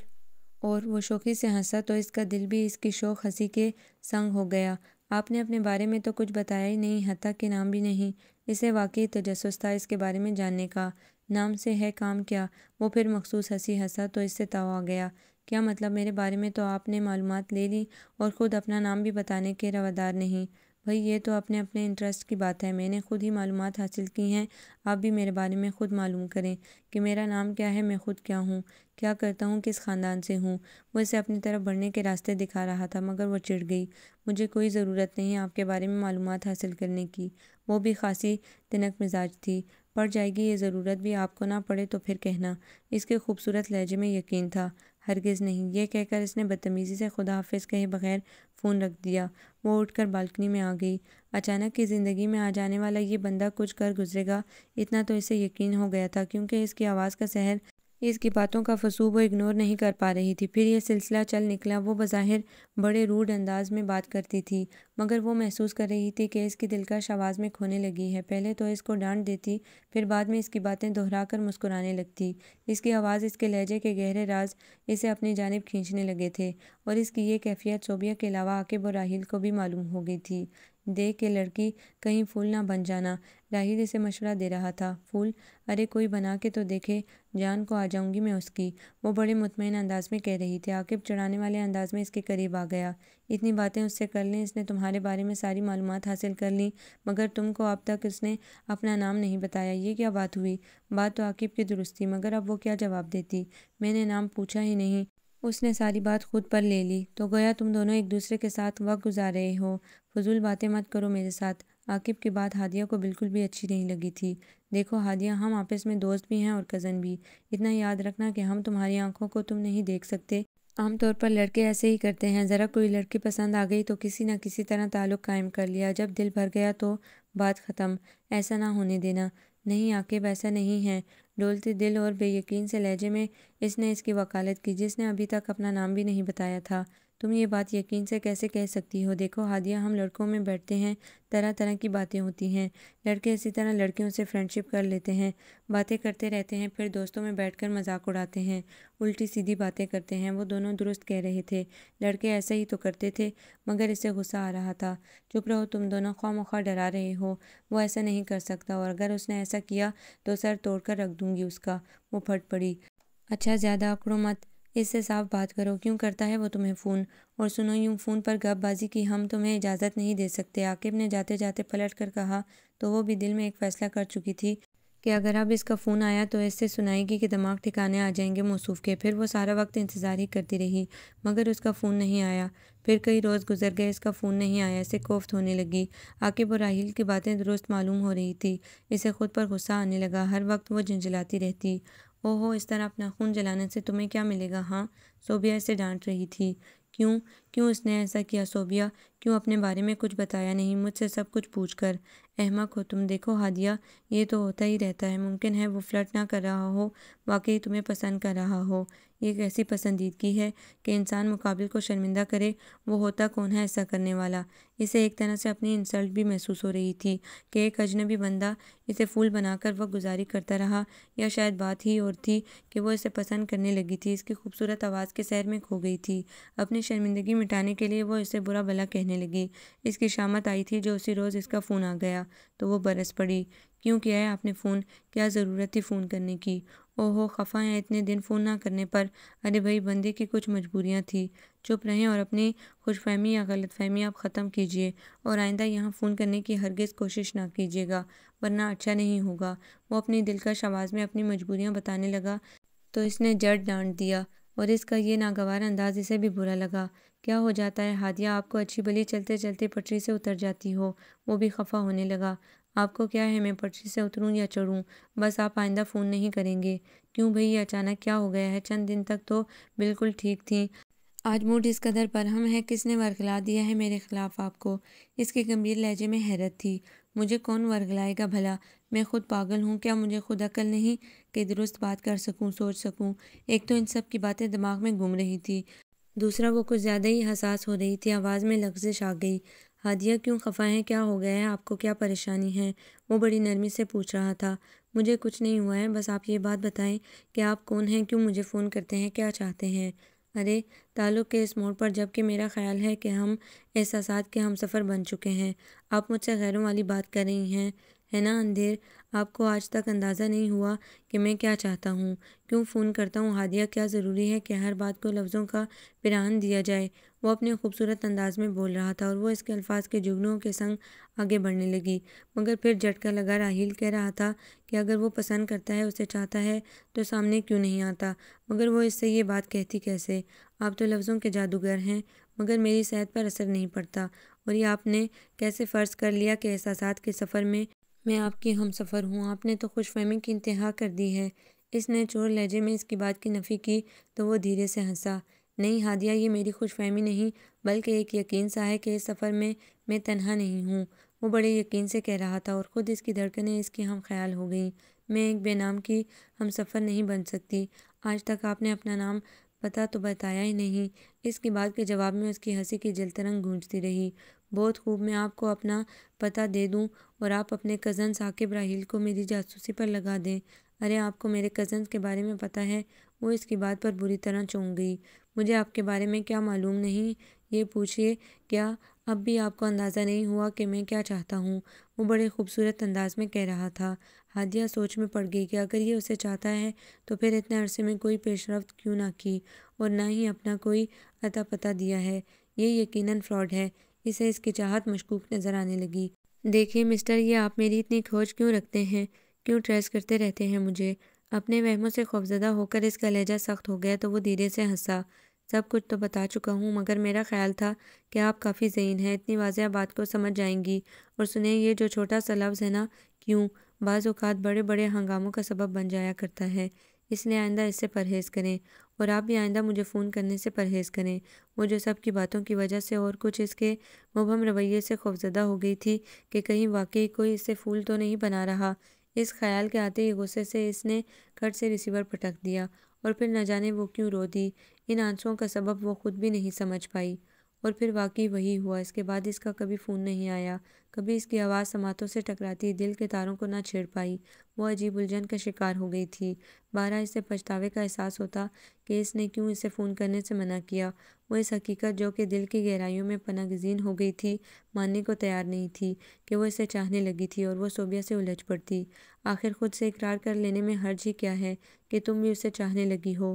Speaker 1: और वो शोखी से हंसा तो इसका दिल भी इसकी शोक हंसी के संग हो गया आपने अपने बारे में तो कुछ बताया ही नहीं हती के नाम भी नहीं इसे वाकई तजस्स था इसके बारे में जानने का नाम से है काम क्या वो फिर मखसूस हंसी हंसा तो इससे ताव आ गया क्या मतलब मेरे बारे में तो आपने मालूम ले ली और ख़ुद अपना नाम भी बताने के रवादार नहीं भाई ये तो अपने अपने इंटरेस्ट की बात है मैंने ख़ुद ही मालूम हासिल की हैं आप भी मेरे बारे में ख़ुद मालूम करें कि मेरा नाम क्या है मैं ख़ुद क्या हूँ क्या करता हूँ किस ख़ानदान से हूँ वो इसे अपनी तरफ बढ़ने के रास्ते दिखा रहा था मगर वो चिढ़ गई मुझे कोई ज़रूरत नहीं आपके बारे में मालूम हासिल करने की वो भी खासी तिनक मिजाज थी पड़ जाएगी ये ज़रूरत भी आपको ना पड़े तो फिर कहना इसके खूबसूरत लहजे में यकीन था हरगिज़ नहीं ये कहकर इसने बदतमीज़ी से खुदा हाफिज कहे बगैर फ़ोन रख दिया वो उठकर बालकनी में आ गई अचानक की ज़िंदगी में आ जाने वाला ये बंदा कुछ कर गुजरेगा इतना तो इसे यकीन हो गया था क्योंकि इसकी आवाज़ का सहर इसकी बातों का फसूब वो इग्नोर नहीं कर पा रही थी फिर यह सिलसिला चल निकला वो बज़ाहिर बड़े रूढ़ अंदाज में बात करती थी मगर वो महसूस कर रही थी कि इसकी दिलकश आवाज़ में खोने लगी है पहले तो इसको डांट देती फिर बाद में इसकी बातें दोहरा कर मुस्कुराने लगती इसकी आवाज़ इसके लहजे के गहरे राज इसे अपनी जानब खींचने लगे थे और इसकी ये कैफियत सोबिया के अलावा आकेब और राहिल को भी मालूम हो गई थी देख के लड़की कहीं फूल ना बन जाना राहिल इसे मशवरा दे रहा था फूल अरे कोई बना के तो देखे जान को आ जाऊंगी मैं उसकी वो बड़े मुतमिन अंदाज में कह रही थी आकिब चढ़ाने वाले अंदाज में इसके करीब आ गया इतनी बातें उससे कर लें इसने तुम्हारे बारे में सारी मालूम हासिल कर ली मगर तुमको अब तक उसने अपना नाम नहीं बताया ये क्या बात हुई बात तो आकिब की दुरुस्ती मगर अब वो क्या जवाब देती मैंने नाम पूछा ही नहीं उसने सारी बात खुद पर ले ली तो गया तुम दोनों एक दूसरे के साथ वक्त गुजार रहे हो फजूल बातें मत करो मेरे साथ आकिब की बात हादिया को बिल्कुल भी अच्छी नहीं लगी थी देखो हादिया हम आपस में दोस्त भी हैं और कज़न भी इतना याद रखना कि हम तुम्हारी आंखों को तुम नहीं देख सकते आमतौर पर लड़के ऐसे ही करते हैं ज़रा कोई लड़की पसंद आ गई तो किसी न किसी तरह ताल्लुक़ कायम कर लिया जब दिल भर गया तो बात ख़त्म ऐसा ना होने देना नहीं आकिब ऐसा नहीं है डोलते दिल और बेयकीन से लहजे में इसने इसकी वकालत की जिसने अभी तक अपना नाम भी नहीं बताया था तुम ये बात यकीन से कैसे कह सकती हो देखो हादिया हम लड़कों में बैठते हैं तरह तरह की बातें होती हैं लड़के इसी तरह लड़कियों से फ्रेंडशिप कर लेते हैं बातें करते रहते हैं फिर दोस्तों में बैठकर मजाक उड़ाते हैं उल्टी सीधी बातें करते हैं वो दोनों दुरुस्त कह रहे थे लड़के ऐसे ही तो करते थे मगर इसे गुस्सा आ रहा था चुप रहो तुम दोनों खा डरा रहे हो वो ऐसा नहीं कर सकता और अगर उसने ऐसा किया तो सर तोड़ कर रख दूंगी उसका वो फट पड़ी अच्छा ज़्यादा अकड़ो मत इससे साफ बात करो क्यों करता है वो तुम्हें फ़ोन और सुनो यूँ फ़ोन पर गपबाजी की हम तुम्हें इजाज़त नहीं दे सकते आकिब ने जाते जाते पलट कर कहा तो वो भी दिल में एक फ़ैसला कर चुकी थी कि अगर अब इसका फ़ोन आया तो इससे सुनाएगी कि दिमाग ठिकाने आ जाएंगे मौसूफ़ के फिर वो सारा वक्त इंतज़ार ही करती रही मगर उसका फ़ोन नहीं आया फिर कई रोज़ गुजर गए इसका फ़ोन नहीं आया इसे कोफ्त होने लगी आकिब और राहिल की बातें दुरुस्त मालूम हो रही थी इसे खुद पर गुस्सा आने लगा हर वक्त वो झंझलाती रहती ओहो इस तरह अपना खून जलाने से तुम्हें क्या मिलेगा हाँ सोबिया इसे डांट रही थी क्यों क्यों उसने ऐसा किया सोबिया क्यों अपने बारे में कुछ बताया नहीं मुझसे सब कुछ पूछ कर अहमक हो तुम देखो हादिया ये तो होता ही रहता है मुमकिन है वो फ्लर्ट ना कर रहा हो वाकई तुम्हें पसंद कर रहा हो ये कैसी पसंदीदगी है कि इंसान मुकाबले को शर्मिंदा करे वो होता कौन है ऐसा करने वाला इसे एक तरह से अपनी इंसल्ट भी महसूस हो रही थी कि एक अजनबी बंदा इसे फूल बनाकर वक्त गुजारी करता रहा या शायद बात ही और थी कि वो इसे पसंद करने लगी थी इसकी खूबसूरत आवाज़ के सैर में खो गई थी अपनी शर्मिंदगी मिटाने के लिए वो इसे बुरा भला कहने लगी इसकी शामत आई थी जो उसी रोज़ इसका फ़ोन आ गया तो वो बरस पड़ी क्यों किया है आपने फ़ोन क्या ज़रूरत थी फ़ोन करने की ओहो खफा हैं इतने दिन फ़ोन ना करने पर अरे भाई बंदे की कुछ मजबूरियाँ थी चुप रहें और अपनी खुशफहमी या गलतफहमी आप ख़त्म कीजिए और आइंदा यहाँ फ़ोन करने की हरगिज़ कोशिश ना कीजिएगा वरना अच्छा नहीं होगा वो अपनी दिलकश आवाज़ में अपनी मजबूरियाँ बताने लगा तो इसने जड़ डांट दिया और इसका ये नागवार अंदाज इसे भी बुरा लगा क्या हो जाता है हादिया आपको अच्छी बली चलते चलते पटरी से उतर जाती हो वो भी खफा होने लगा आपको क्या है मैं पर्ची से उतरूँ या चढ़ूँ बस आप आइंदा फ़ोन नहीं करेंगे क्यों भई अचानक क्या हो गया है चंद दिन तक तो बिल्कुल ठीक थी आज मूड इस कदर पर हम है किसने वर्गला दिया है मेरे ख़िलाफ़ आपको इसके गंभीर लहजे में हैरत थी मुझे कौन वर्गलाएगा भला मैं खुद पागल हूँ क्या मुझे खुद अकल नहीं कि दुरुस्त बात कर सकूँ सोच सकूँ एक तो इन सब की बातें दिमाग में घूम रही थी दूसरा वो कुछ ज़्यादा ही हसास हो रही थी आवाज़ में लफ्ज़िश आ गई हादिया क्यों खफा है क्या हो गया है आपको क्या परेशानी है वो बड़ी नरमी से पूछ रहा था मुझे कुछ नहीं हुआ है बस आप ये बात बताएं कि आप कौन हैं क्यों मुझे फ़ोन करते हैं क्या चाहते हैं अरे ताल्लुक़ के इस मोड़ पर जबकि मेरा ख्याल है कि हम एहसास के हम सफ़र बन चुके हैं आप मुझसे गैरों वाली बात कर रही हैं है ना अंधेर आपको आज तक अंदाज़ा नहीं हुआ कि मैं क्या चाहता हूँ क्यों फ़ोन करता हूँ हादिया क्या ज़रूरी है कि हर बात को लफ्ज़ों का पिरान दिया जाए वो अपने खूबसूरत अंदाज में बोल रहा था और वो इसके अल्फाज के जुगनुओं के संग आगे बढ़ने लगी मगर फिर झटका लगा राहील कह रहा था कि अगर वो पसंद करता है उसे चाहता है तो सामने क्यों नहीं आता मगर वो इससे ये बात कहती कैसे आप तो लफ्ज़ों के जादूगर हैं मगर मेरी सेहत पर असर नहीं पड़ता और ये आपने कैसे फ़र्ज़ कर लिया कि एहसास के सफ़र में मैं आपकी हम सफ़र हूँ आपने तो खुश फहमी की इंतहा कर दी है इसने चोर लहजे में इसकी बात की नफ़ी की तो वो धीरे से हंसा नहीं हादिया ये मेरी खुश फहमी नहीं बल्कि एक यकीन सा है कि इस सफ़र में मैं तनहा नहीं हूँ वो बड़े यकीन से कह रहा था और ख़ुद इसकी धड़कने इसकी हम ख्याल हो गई मैं एक बेनाम की हम सफ़र नहीं बन सकती आज तक आपने अपना नाम पता तो बताया ही नहीं इसके बाद के जवाब में उसकी हंसी की जलतरंग गूंजती रही बहुत खूब मैं आपको अपना पता दे दूं और आप अपने कज़न साकिब राहील को मेरी जासूसी पर लगा दें अरे आपको मेरे कज़न के बारे में पता है वो इसकी बात पर बुरी तरह चौंक गई मुझे आपके बारे में क्या मालूम नहीं ये पूछिए क्या अब भी आपको अंदाज़ा नहीं हुआ कि मैं क्या चाहता हूँ वो बड़े खूबसूरत अंदाज में कह रहा था हादिया सोच में पड़ गई कि अगर ये उसे चाहता है तो फिर इतने अरसे में कोई पेशरफ क्यों ना की और ना ही अपना कोई अता पता दिया है ये यकीनन फ्रॉड है इसे इसकी चाहत मशकूक नज़र आने लगी देखिए मिस्टर ये आप मेरी इतनी खोज क्यों रखते हैं क्यों ट्रेस करते रहते हैं मुझे अपने वहमों से खौफजदा होकर इसका लहजा सख्त हो गया तो वो धीरे से हंसा सब कुछ तो बता चुका हूँ मगर मेरा ख्याल था कि आप काफ़ी जहन हैं इतनी वाजह बात को समझ जाएंगी और सुने ये जो छोटा सा लफ्ज़ है ना क्यों बाज़ात बड़े बड़े हंगामों का सबब बन जाया करता है इसलिए आइंदा इससे परहेज़ करें और आप भी आइंदा मुझे फ़ोन करने से परहेज़ करें वो जो सब की बातों की वजह से और कुछ इसके मुबम रवैये से खौफजदा हो गई थी कि कहीं वाकई कोई इससे फूल तो नहीं बना रहा इस ख्याल के आते ही गुस्से से इसने कट से रिसीवर पटक दिया और फिर न जाने वो क्यों रो दी इन आंसुओं का सबब वो खुद भी नहीं समझ पाई और फिर वाकई वही हुआ इसके बाद इसका कभी फ़ोन नहीं आया कभी इसकी आवाज़ समातों से टकराती दिल के तारों को ना छेड़ पाई वो अजीब उलझन का शिकार हो गई थी बारह इसे पछतावे का एहसास होता कि इसने क्यों इसे फ़ोन करने से मना किया वो इस हकीकत जो कि दिल की गहराइयों में पनागजीन हो गई थी मानने को तैयार नहीं थी कि वो इसे चाहने लगी थी और वो सोबिया से उलझ पड़ती आखिर खुद से इकरार कर लेने में हर्ज ही क्या है कि तुम भी उसे चाहने लगी हो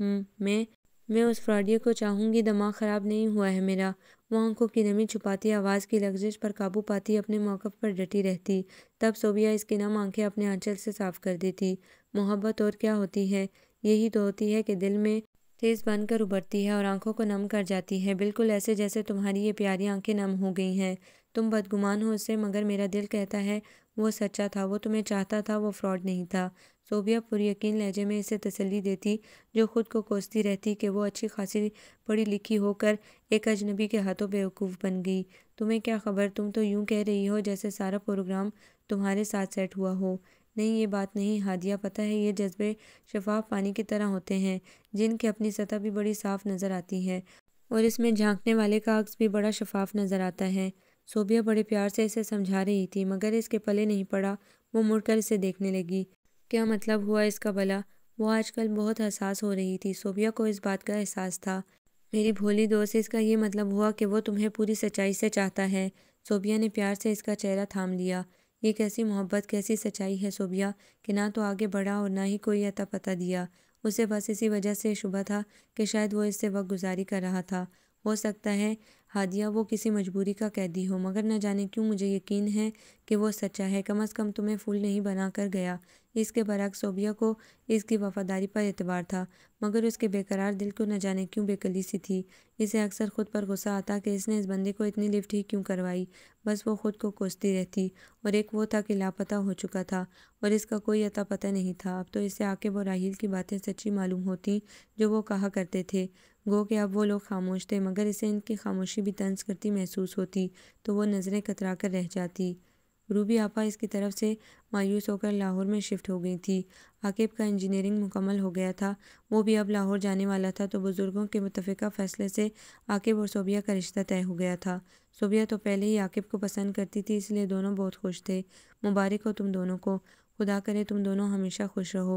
Speaker 1: हम्म, मैं मैं उस फ्रॉडियर को चाहूँगी दिमाग ख़राब नहीं हुआ है मेरा वो आंखों की नमी छुपाती आवाज़ की लग्जिश पर काबू पाती अपने मौक़ पर डटी रहती तब सोबिया इसकी नम आंखें अपने आंचल से साफ कर देती मोहब्बत और क्या होती है यही तो होती है कि दिल में तेज़ बनकर उबरती है और आंखों को नम कर जाती है बिल्कुल ऐसे जैसे तुम्हारी ये प्यारी आंखें नम हो गई हैं तुम बदगुमान हो उससे मगर मेरा दिल कहता है वो सच्चा था वो तुम्हें चाहता था वो फ्रॉड नहीं था सोबिया पुरयकीन लहजे में इसे तसली देती जो ख़ुद को कोसती रहती कि वो अच्छी खासी पढ़ी लिखी होकर एक अजनबी के हाथों बेवकूफ़ बन गई तुम्हें क्या खबर तुम तो यूं कह रही हो जैसे सारा प्रोग्राम तुम्हारे साथ सेट हुआ हो नहीं ये बात नहीं हादिया पता है ये जज्बे शफाफ पानी की तरह होते हैं जिनकी अपनी सतह भी बड़ी साफ़ नज़र आती है और इसमें झांकने वाले का अक्स भी बड़ा शफाफ नज़र आता है सोबिया बड़े प्यार से इसे समझा रही थी मगर इसके पले नहीं पड़ा वो मुड़कर इसे देखने लगी क्या मतलब हुआ इसका भला वो आजकल बहुत हसास हो रही थी सोबिया को इस बात का एहसास था मेरी भोली दोस्त इसका ये मतलब हुआ कि वो तुम्हें पूरी सच्चाई से चाहता है सोबिया ने प्यार से इसका चेहरा थाम लिया ये कैसी मोहब्बत कैसी सच्चाई है सोबिया कि ना तो आगे बढ़ा और ना ही कोई अता पता दिया उसे बस इसी वजह से शुबा था कि शायद वो इससे वक्त गुजारी कर रहा था हो सकता है हादिया हाँ, वो किसी मजबूरी का कैदी हो मगर न जाने क्यों मुझे यकीन है कि वो सच्चा है कम अज़ कम तुम्हें तो फूल नहीं बना कर गया इसके बरक सोबिया को इसकी वफादारी पर एतबार था मगर उसके बेकरार दिल को न जाने क्यों बेकली सी थी इसे अक्सर खुद पर गुस्सा आता कि इसने इस बंदे को इतनी लिफ्ट ही क्यों करवाई बस वो खुद को कोसती रहती और एक वो था कि लापता हो चुका था और इसका कोई अता पता नहीं था अब तो इसे आकेब और राहील की बातें सच्ची मालूम होती जो वो कहा करते थे गो कि अब वो लोग खामोश थे मगर इसे इनकी खामोशी की भी तंज करती महसूस होती तो वह नज़रें कतरा कर रह जाती रूबी आपा इसकी तरफ से मायूस होकर लाहौर में शिफ्ट हो गई थी आकेब का इंजीनियरिंग मुकम्मल हो गया था वो भी अब लाहौर जाने वाला था तो बुज़ुर्गों के मुतफ़ा फ़ैसले से आकेब और सोबिया का रिश्ता तय हो गया था सोबिया तो पहले ही आकेब को पसंद करती थी इसलिए दोनों बहुत खुश थे मुबारक हो तुम दोनों को खुदा करे तुम दोनों हमेशा खुश रहो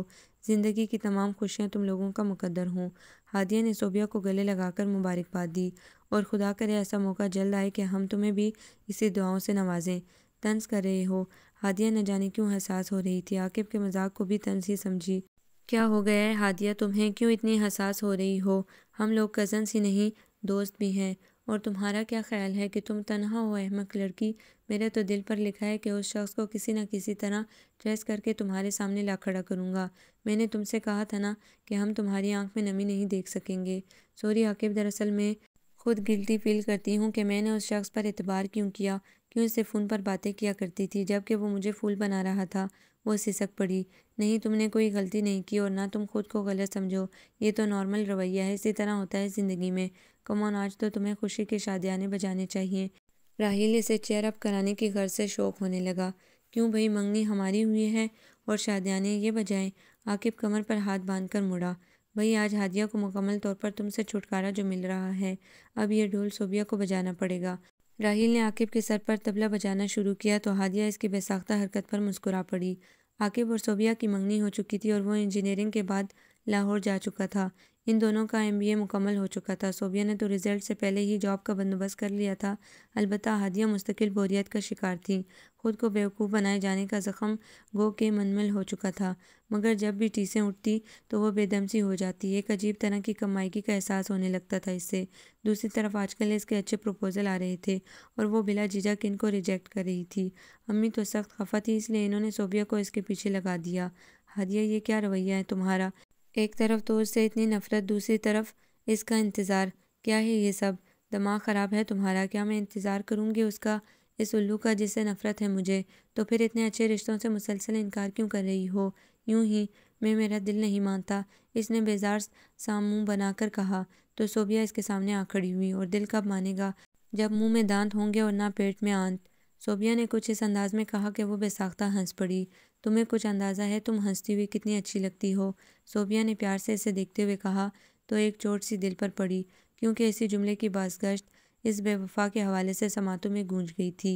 Speaker 1: ज़िंदगी की तमाम खुशियाँ तुम लोगों का मुकदर हों हादिया ने सोबिया को गले लगाकर मुबारकबाद दी और खुदा करे ऐसा मौका जल्द आए कि हम तुम्हें भी इसी दुआओं से नवाजें तंज कर रहे हो हादिया न जाने क्यों हसास हो रही थी आकिब के मजाक को भी तंज ही समझी क्या हो गया है हादिया तुम्हें क्यों इतनी हसास हो रही हो हम लोग कज़न्स ही नहीं दोस्त भी हैं और तुम्हारा क्या ख्याल है कि तुम तनहा हो अहमक लड़की मेरे तो दिल पर लिखा है कि उस शख्स को किसी न किसी तरह ट्रेस करके तुम्हारे सामने ला खड़ा करूँगा मैंने तुमसे कहा था ना कि हम तुम्हारी आंख में नमी नहीं देख सकेंगे सोरी आकिब दरअसल मैं खुद गिलती फील करती हूँ कि मैंने उस शख्स पर एतबार क्यों किया क्यों इससे फ़ोन पर बातें किया करती थी जबकि वो मुझे फूल बना रहा था वो सिसक पड़ी नहीं तुमने कोई गलती नहीं की और ना तुम खुद को गलत समझो ये तो नॉर्मल रवैया है इसी तरह होता है ज़िंदगी में कमौन आज तो तुम्हें खुशी के शादियाने बजाने चाहिए राहील इसे चेयर अप कराने की घर से शौक होने लगा क्यों भाई मंगनी हमारी हुई है और शादियाने ये बजाएं आकिब कमर पर हाथ बांध कर मुड़ा भाई आज हादिया को मुकम्मल तौर पर तुमसे छुटकारा जो मिल रहा है अब यह ढोल सोबिया को बजाना पड़ेगा राहील ने आकिब के सर पर तबला बजाना शुरू किया तो हादिया इसकी बेसाख्ता हरकत पर मुस्कुरा पड़ी आकिब और सोबिया की मंगनी हो चुकी थी और वो इंजीनियरिंग के बाद लाहौर जा चुका था इन दोनों का ए मुकम्मल हो चुका था सोबिया ने तो रिज़ल्ट से पहले ही जॉब का बंदोबस्त कर लिया था अलबत् हादिया मुस्तकिल बोरियत का शिकार थी खुद को बेवकूफ़ बनाए जाने का ज़ख़म गो के मनमल हो चुका था मगर जब भी टीसें उठती तो वो बेदमसी हो जाती एक अजीब तरह की कमाईगी का एहसास होने लगता था इससे दूसरी तरफ आजकल इसके अच्छे प्रपोज़ल आ रहे थे और वो बिला किन इनको रिजेक्ट कर रही थी अम्मी तो सख्त खफा थी इसलिए इन्होंने सोबिया को इसके पीछे लगा दिया हादिया ये क्या रवैया है तुम्हारा एक तरफ तो से इतनी नफ़रत दूसरी तरफ इसका इंतज़ार क्या है ये सब दिमाग ख़राब है तुम्हारा क्या मैं इंतज़ार करूँगी उसका इस उल्लू का जिससे नफ़रत है मुझे तो फिर इतने अच्छे रिश्तों से मुसलसल इनकार क्यों कर रही हो यूं ही मैं मेरा दिल नहीं मानता इसने बेजार सा मुँह बनाकर कहा तो सोबिया इसके सामने आ खड़ी हुई और दिल कब मानेगा जब मुंह में दांत होंगे और ना पेट में आंत सोबिया ने कुछ इस अंदाज में कहा कि वो बेसाख्ता हंस पड़ी तुम्हें कुछ अंदाज़ा है तुम हंसती हुई कितनी अच्छी लगती हो सोबिया ने प्यार से इसे देखते हुए कहा तो एक चोट सी दिल पर पड़ी क्योंकि इसी जुमले की बाजगश्त इस बेवफा के हवाले से समातों में गूंज गई थी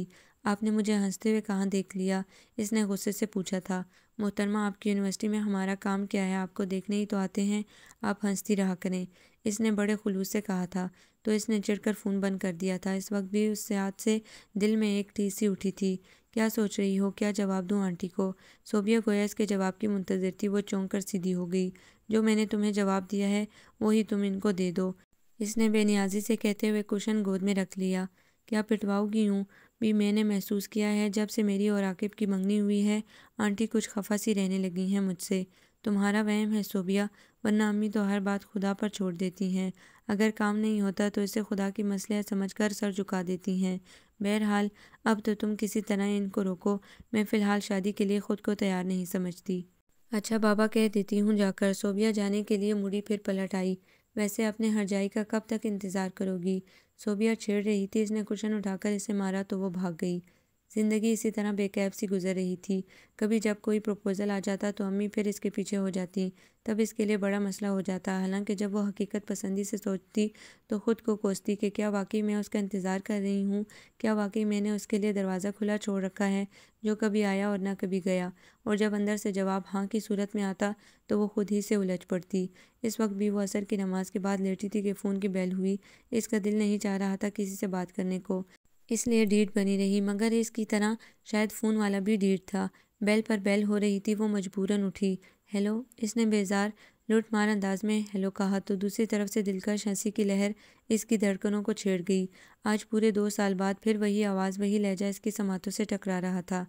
Speaker 1: आपने मुझे हंसते हुए कहाँ देख लिया इसने गुस्से से पूछा था मोहतरमा आपकी यूनिवर्सिटी में हमारा काम क्या है आपको देखने ही तो आते हैं आप हंसती रहा करें इसने बड़े खुलूस से कहा था तो इसने चिड़कर फ़ोन बंद कर दिया था इस वक्त भी उससे हाथ से दिल में एक टीसी सी उठी थी क्या सोच रही हो क्या जवाब दूँ आंटी को सोबिया गोया इसके जवाब की मुंतजर थी वो चौंक कर सीधी हो गई जो मैंने तुम्हें जवाब दिया है वही तुम इनको दे दो इसने बेनियाजी से कहते हुए कुशन गोद में रख लिया क्या पिटवाओगी हूँ भी मैंने महसूस किया है जब से मेरी और आकिब की मंगनी हुई है आंटी कुछ खफा सी रहने लगी हैं मुझसे तुम्हारा वहम है सोबिया वरना अम्मी तो हर बात खुदा पर छोड़ देती हैं अगर काम नहीं होता तो इसे खुदा की मसलियाँ समझ कर सर झुका देती हैं बहरहाल अब तो तुम किसी तरह इनको रोको मैं फ़िलहाल शादी के लिए ख़ुद को तैयार नहीं समझती अच्छा बाबा कह देती हूँ जाकर सोबिया जाने के लिए मुड़ी फिर पलट आई वैसे अपने हरजाई का कब तक इंतज़ार करोगी सोबिया छेड़ रही थी इसने कुशन उठाकर इसे मारा तो वो भाग गई ज़िंदगी इसी तरह बेकैब सी गुजर रही थी कभी जब कोई प्रपोज़ल आ जाता तो अम्मी फिर इसके पीछे हो जाती तब इसके लिए बड़ा मसला हो जाता हालांकि जब वो हकीकत पसंदी से सोचती तो ख़ुद को कोसती कि क्या वाकई मैं उसका इंतज़ार कर रही हूँ क्या वाकई मैंने उसके लिए दरवाज़ा खुला छोड़ रखा है जो कभी आया और ना कभी गया और जब अंदर से जवाब हाँ की सूरत में आता तो वो खुद ही से उलझ पड़ती इस वक्त भी वो असर की नमाज़ के बाद लेटी थी कि फ़ोन की बैल हुई इसका दिल नहीं चाह रहा था किसी से बात करने को इसलिए डीट बनी रही मगर इसकी तरह शायद फ़ोन वाला भी डीट था बेल पर बेल हो रही थी वो मजबूरन उठी हेलो इसने बेजार मार अंदाज में हेलो कहा तो दूसरी तरफ से दिलकश हंसी की लहर इसकी धड़कनों को छेड़ गई आज पूरे दो साल बाद फिर वही आवाज़ वही लहजा इसकी समातों से टकरा रहा था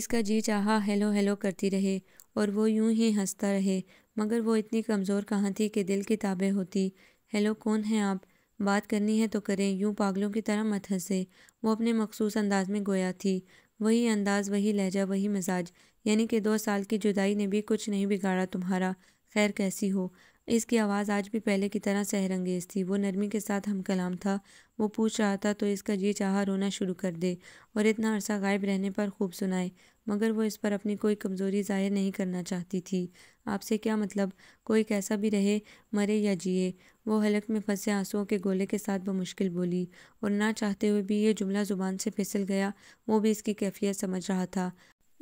Speaker 1: इसका जी चाहा हेलो हेलो करती रहे और वो यूं ही हंसता रहे मगर वो इतनी कमज़ोर कहाँ थी कि दिल की ताबे होती हेलो कौन हैं आप बात करनी है तो करें यूं पागलों की तरह मत हंसे वो अपने मखसूस अंदाज में गोया थी वही अंदाज वही लहजा वही मिजाज यानी कि दो साल की जुदाई ने भी कुछ नहीं बिगाड़ा तुम्हारा खैर कैसी हो इसकी आवाज़ आज भी पहले की तरह सहरंगेज थी वो नरमी के साथ हम कलाम था वो पूछ रहा था तो इसका जी चाह रोना शुरू कर दे और इतना अरसा गायब रहने पर खूब सुनाए मगर वो इस पर अपनी कोई कमज़ोरी ज़ाहिर नहीं करना चाहती थी आपसे क्या मतलब कोई कैसा भी रहे मरे या जिए वो हलक में फंसे आंसुओं के गोले के साथ बमुश्किल बोली और ना चाहते हुए भी ये जुमला ज़ुबान से फिसल गया वो भी इसकी कैफियत समझ रहा था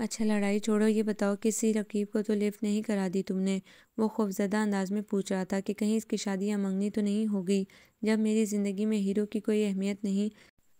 Speaker 1: अच्छा लड़ाई छोड़ो ये बताओ किसी रकीब को तो लिफ्ट नहीं करा दी तुमने वो खौफजदा अंदाज में पूछ रहा था कि कहीं इसकी शादी या मंगनी तो नहीं हो गई जब मेरी ज़िंदगी में हीरो की कोई अहमियत नहीं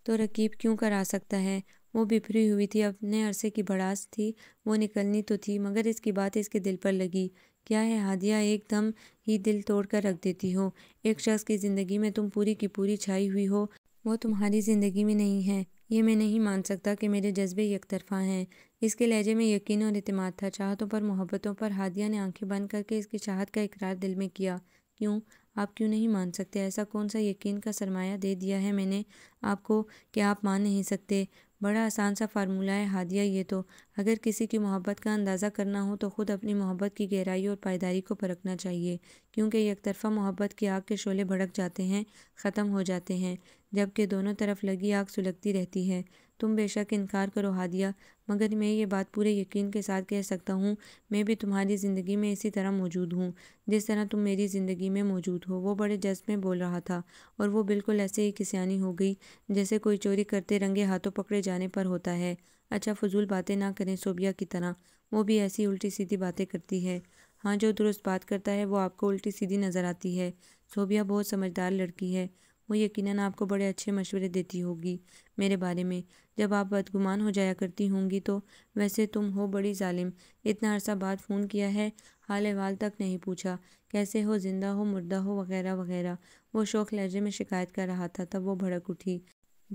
Speaker 1: तो रकीब क्यों करा सकता है वो बिफरी हुई थी अपने अरसे की भड़ास थी वो निकलनी तो थी मगर इसकी बात इसके दिल पर लगी क्या है हादिया एकदम ही दिल तोड़ कर रख देती हो एक शख्स की ज़िंदगी में तुम पूरी की पूरी छाई हुई हो वो तुम्हारी ज़िंदगी में नहीं है ये मैं नहीं मान सकता कि मेरे जज्बे एक तरफा हैं इसके लहजे में यकीन और अतमाद था चाहतों पर मोहब्बतों पर हादिया ने आंखें बंद करके इसकी चाहत का इकरार दिल में किया क्यों आप क्यों नहीं मान सकते ऐसा कौन सा यकीन का सरमाया दे दिया है मैंने आपको कि आप मान नहीं सकते बड़ा आसान सा फार्मूला है हादिया ये तो अगर किसी की मोहब्बत का अंदाज़ा करना हो तो ख़ुद अपनी मोहब्बत की गहराई और पायदारी को परखना चाहिए क्योंकि तरफा मोहब्बत की आग के शोले भड़क जाते हैं ख़त्म हो जाते हैं जबकि दोनों तरफ लगी आग सुलगती रहती है तुम बेशक इनकार करो हादिया मगर मैं ये बात पूरे यकीन के साथ कह सकता हूँ मैं भी तुम्हारी ज़िंदगी में इसी तरह मौजूद हूँ जिस तरह तुम मेरी ज़िंदगी में मौजूद हो वो बड़े जज्ब में बोल रहा था और वो बिल्कुल ऐसे ही किसानी हो गई जैसे कोई चोरी करते रंगे हाथों पकड़े जाने पर होता है अच्छा फजूल बातें ना करें सोबिया की तरह वो भी ऐसी उल्टी सीधी बातें करती है हाँ जो दुरुस्त बात करता है वो आपको उल्टी सीधी नज़र आती है सोबिया बहुत समझदार लड़की है वो यकीनन आपको बड़े अच्छे मशवरे देती होगी मेरे बारे में जब आप बदगुमान हो जाया करती होंगी तो वैसे तुम हो बड़ी ालिम इतना अरसा बाद फ़ोन किया है हाल अहाल तक नहीं पूछा कैसे हो जिंदा हो मुर्दा हो वगैरह वगैरह वो शौक लहजे में शिकायत कर रहा था तब वो भड़क उठी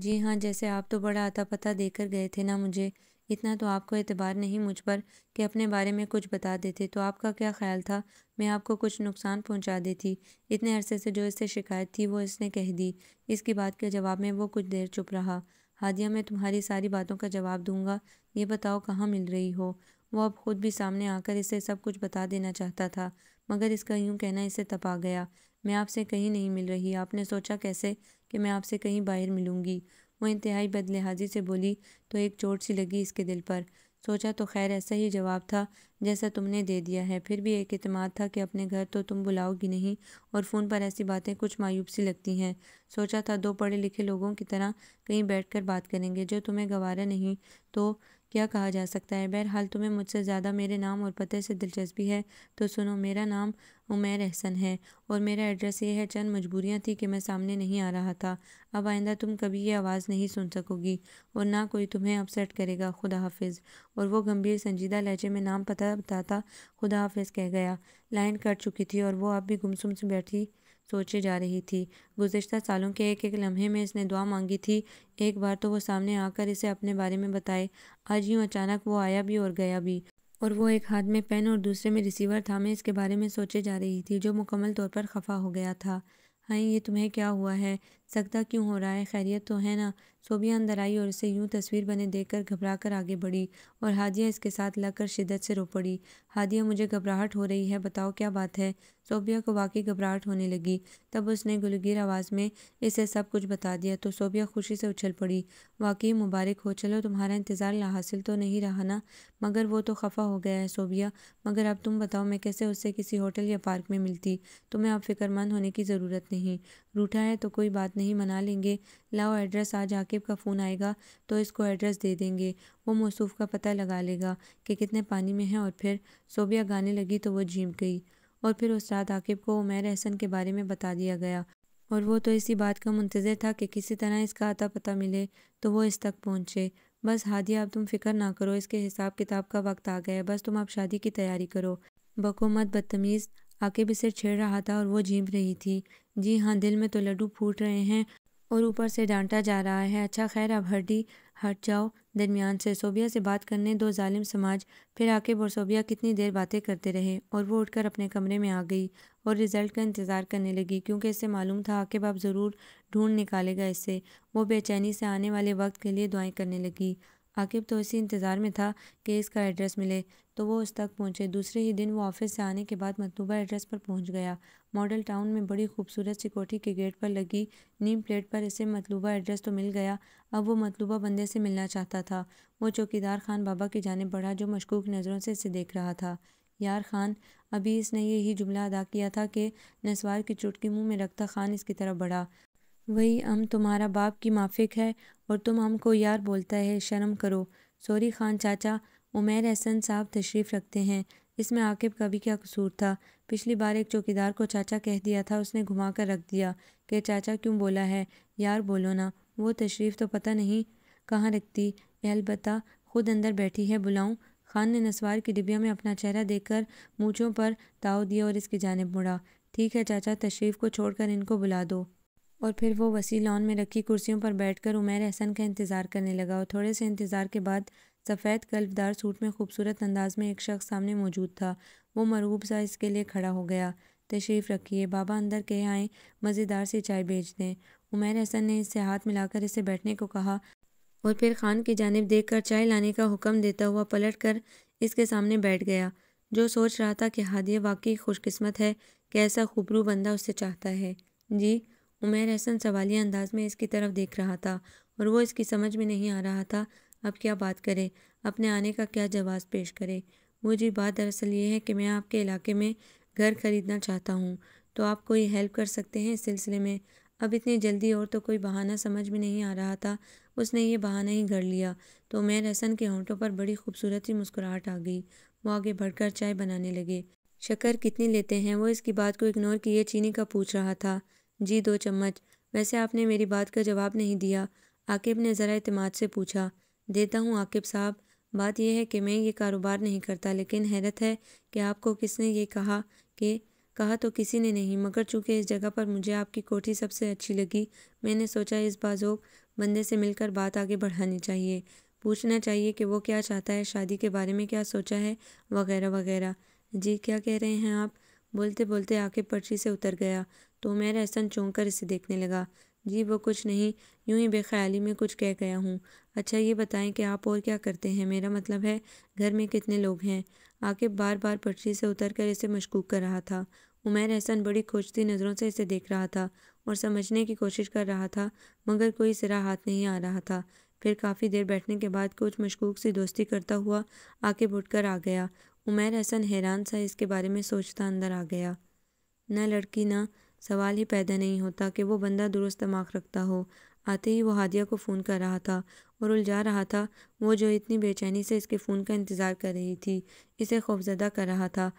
Speaker 1: जी हाँ जैसे आप तो बड़ा आता पता देकर गए थे ना मुझे इतना तो आपको एतबार नहीं मुझ पर कि अपने बारे में कुछ बता देते तो आपका क्या ख्याल था मैं आपको कुछ नुकसान पहुंचा देती इतने अरसे से जो इससे शिकायत थी वो इसने कह दी इसकी बात के जवाब में वो कुछ देर चुप रहा हादिया मैं तुम्हारी सारी बातों का जवाब दूंगा ये बताओ कहाँ मिल रही हो वो अब खुद भी सामने आकर इसे सब कुछ बता देना चाहता था मगर इसका यूं कहना इसे तपा गया मैं आपसे कहीं नहीं मिल रही आपने सोचा कैसे कि मैं आपसे कहीं बाहर मिलूंगी वो इंतहाई बदलिहाजी से बोली तो एक चोट सी लगी इसके दिल पर सोचा तो खैर ऐसा ही जवाब था जैसा तुमने दे दिया है फिर भी एक अतमाद था कि अपने घर तो तुम बुलाओगी नहीं और फ़ोन पर ऐसी बातें कुछ मायूब सी लगती हैं सोचा था दो पढ़े लिखे लोगों की तरह कहीं बैठकर बात करेंगे जो तुम्हें गवारा नहीं तो क्या कहा जा सकता है बहरहाल तुम्हें मुझसे ज़्यादा मेरे नाम और पते से दिलचस्पी है तो सुनो मेरा नाम उमेर अहसन है और मेरा एड्रेस ये है चंद मजबूरियाँ थी कि मैं सामने नहीं आ रहा था अब आइंदा तुम कभी ये आवाज़ नहीं सुन सकोगी और ना कोई तुम्हें अपसेट करेगा खुदा हाफिज़ और वो गंभीर संजीदा लहजे में नाम पता बताता खुदा हाफिज़ कह गया लाइन कट चुकी थी और वो अब भी गुमसुम से बैठी सोचे जा रही थी गुजशत सालों के एक एक लम्हे में इसने दुआ मांगी थी एक बार तो वो सामने आकर इसे अपने बारे में बताए आज यूँ अचानक वो आया भी और गया भी और वो एक हाथ में पेन और दूसरे में रिसीवर था मैं इसके बारे में सोचे जा रही थी जो मुकम्मल तौर पर खफा हो गया था हाँ ये तुम्हें क्या हुआ है सकता क्यों हो रहा है खैरियत तो है ना सोबिया अंदर आई और उसे यूं तस्वीर बने देखकर घबरा कर आगे बढ़ी और हादिया इसके साथ लगकर शिद्दत से रो पड़ी हादिया मुझे घबराहट हो रही है बताओ क्या बात है सोबिया को वाकई घबराहट होने लगी तब उसने गुलगीर आवाज़ में इसे सब कुछ बता दिया तो सोबिया खुशी से उछल पड़ी वाकई मुबारक हो चलो तुम्हारा इंतज़ार ला हासिल तो नहीं रहा ना मगर वो तो खफा हो गया है सोबिया मगर अब तुम बताओ मैं कैसे उससे किसी होटल या पार्क में मिलती तुम्हें अब फिक्रमंद होने की ज़रूरत नहीं रूठा है तो कोई बात नहीं मना लेंगे लाओ एड्रेस आज आकिब का फ़ोन आएगा तो इसको एड्रेस दे देंगे वो मौसू का पता लगा लेगा कि कितने पानी में है और फिर सोबिया गाने लगी तो वो झीम गई और फिर उस रात आकिब को उमैर अहसन के बारे में बता दिया गया और वो तो इसी बात का मंतजर था कि किसी तरह इसका अता पता मिले तो वो इस तक पहुँचे बस हादिया अब तुम फिक्र ना करो इसके हिसाब किताब का वक्त आ गया है बस तुम अब शादी की तैयारी करो बको मत बदतमीज़ आके इसे छेड़ रहा था और वो झींप रही थी जी हाँ दिल में तो लड्डू फूट रहे हैं और ऊपर से डांटा जा रहा है अच्छा खैर अब हड्डी हट जाओ दरमियान से सोबिया से बात करने दो जालिम समाज फिर आकिब और सोबिया कितनी देर बातें करते रहे और वो उठकर अपने कमरे में आ गई और रिज़ल्ट का इंतज़ार करने लगी क्योंकि इससे मालूम था आकिब अब ज़रूर ढूंढ निकालेगा इससे वो बेचैनी से आने वाले वक्त के लिए दुआएं करने लगी आकिब तो इसी इंतज़ार में था कि इसका एड्रेस मिले तो वो उस तक पहुँचे दूसरे ही दिन वो ऑफिस से आने के बाद मतलूबा एड्रेस पर पहुँच गया मॉडल टाउन में बड़ी खूबसूरत सी कोठी के गेट पर लगी नीम प्लेट पर इसे मतलूबा एड्रेस तो मिल गया अब वो मतलूबा बंदे से मिलना चाहता था वो चौकीदार खान बाबा की जानब बढ़ा जो मशकूक नज़रों से इसे देख रहा था यार खान अभी इसने यही जुमला अदा किया था कि नसवार की चुटकी मुंह में रखता खान इसकी तरफ बढ़ा वही हम तुम्हारा बाप की माफिक है और तुम हमको यार बोलता है शर्म करो सॉरी खान चाचा उमेर एहसन साहब तशरीफ़ रखते हैं इसमें आकिब का भी क्या कसूर था पिछली बार एक चौकीदार को चाचा कह दिया था उसने घुमा कर रख दिया कि चाचा क्यों बोला है यार बोलो ना वो तशरीफ़ तो पता नहीं कहाँ रखती अलबत्ता खुद अंदर बैठी है बुलाऊँ खान ने नसवार की डिबिया में अपना चेहरा देखकर मूँछों पर ताव दिया और इसकी जानब मुड़ा ठीक है चाचा तशरीफ़ को छोड़कर इनको बुला दो और फिर वो वसी लॉन में रखी कुर्सियों पर बैठकर उमेर अहसन का इंतज़ार करने लगा और थोड़े से इंतज़ार के बाद सफ़ेद कल्फदार सूट में खूबसूरत अंदाज में एक शख्स सामने मौजूद था वो मरूब सा इसके लिए खड़ा हो गया तशरीफ़ रखिए बाबा अंदर कह आए मज़ेदार सी चाय भेज दें उमेर अहसन ने इससे हाथ मिलाकर इसे बैठने को कहा और फिर खान की जानब देख कर चाय लाने का हुक्म देता हुआ पलट कर इसके सामने बैठ गया जो सोच रहा था कि हादिया वाकई खुशकस्मत है कि ऐसा खूबरू बंदा उससे चाहता है जी उमेर हसन सवालिया अंदाज में इसकी तरफ देख रहा था और वो इसकी समझ में नहीं आ रहा था अब क्या बात करे अपने आने का क्या जवाब पेश करे वो जी बात दरअसल ये है कि मैं आपके इलाके में घर खरीदना चाहता हूँ तो आप कोई हेल्प कर सकते हैं इस सिलसिले में अब इतनी जल्दी और तो कोई बहाना समझ में नहीं आ रहा था उसने ये बहाना ही घर लिया तो उमेर हसन के होंठों पर बड़ी खूबसूरत मुस्कुराहट आ गई वो आगे बढ़कर चाय बनाने लगे शक्कर कितनी लेते हैं वो इसकी बात को इग्नोर किए चीनी का पूछ रहा था जी दो चम्मच वैसे आपने मेरी बात का जवाब नहीं दिया आकिब ने ज़रा अतमाद से पूछा देता हूँ आकिब साहब बात यह है कि मैं ये कारोबार नहीं करता लेकिन हैरत है कि आपको किसने ये कहा कि कहा तो किसी ने नहीं मगर चूंकि इस जगह पर मुझे आपकी कोठी सबसे अच्छी लगी मैंने सोचा इस बाजोक बंदे से मिलकर बात आगे बढ़ानी चाहिए पूछना चाहिए कि वो क्या चाहता है शादी के बारे में क्या सोचा है वगैरह वगैरह जी क्या कह रहे हैं आप बोलते बोलते आके पर्ची से उतर गया तो उमेर अहसन चौंक कर इसे देखने लगा जी वो कुछ नहीं यूं ही बेख्याली में कुछ कह गया हूँ अच्छा ये बताएं कि आप और क्या करते हैं मेरा मतलब है घर में कितने लोग हैं आके बार बार पटरी से उतर कर इसे मशकूक कर रहा था उमैर अहसन बड़ी खोजती नज़रों से इसे देख रहा था और समझने की कोशिश कर रहा था मगर कोई सिरा हाथ नहीं आ रहा था फिर काफ़ी देर बैठने के बाद कुछ मशकूक सी दोस्ती करता हुआ आके उठकर आ गया उमैर अहसन हैरान सा इसके बारे में सोचता अंदर आ गया न लड़की ना सवाल ही पैदा नहीं होता कि वो बंदा दुरुस्त दमाग रखता हो आते ही वो हादिया को फ़ोन कर रहा था और उलझा रहा था वो जो इतनी बेचैनी से इसके फ़ोन का इंतज़ार कर रही थी इसे खौफजदा कर रहा था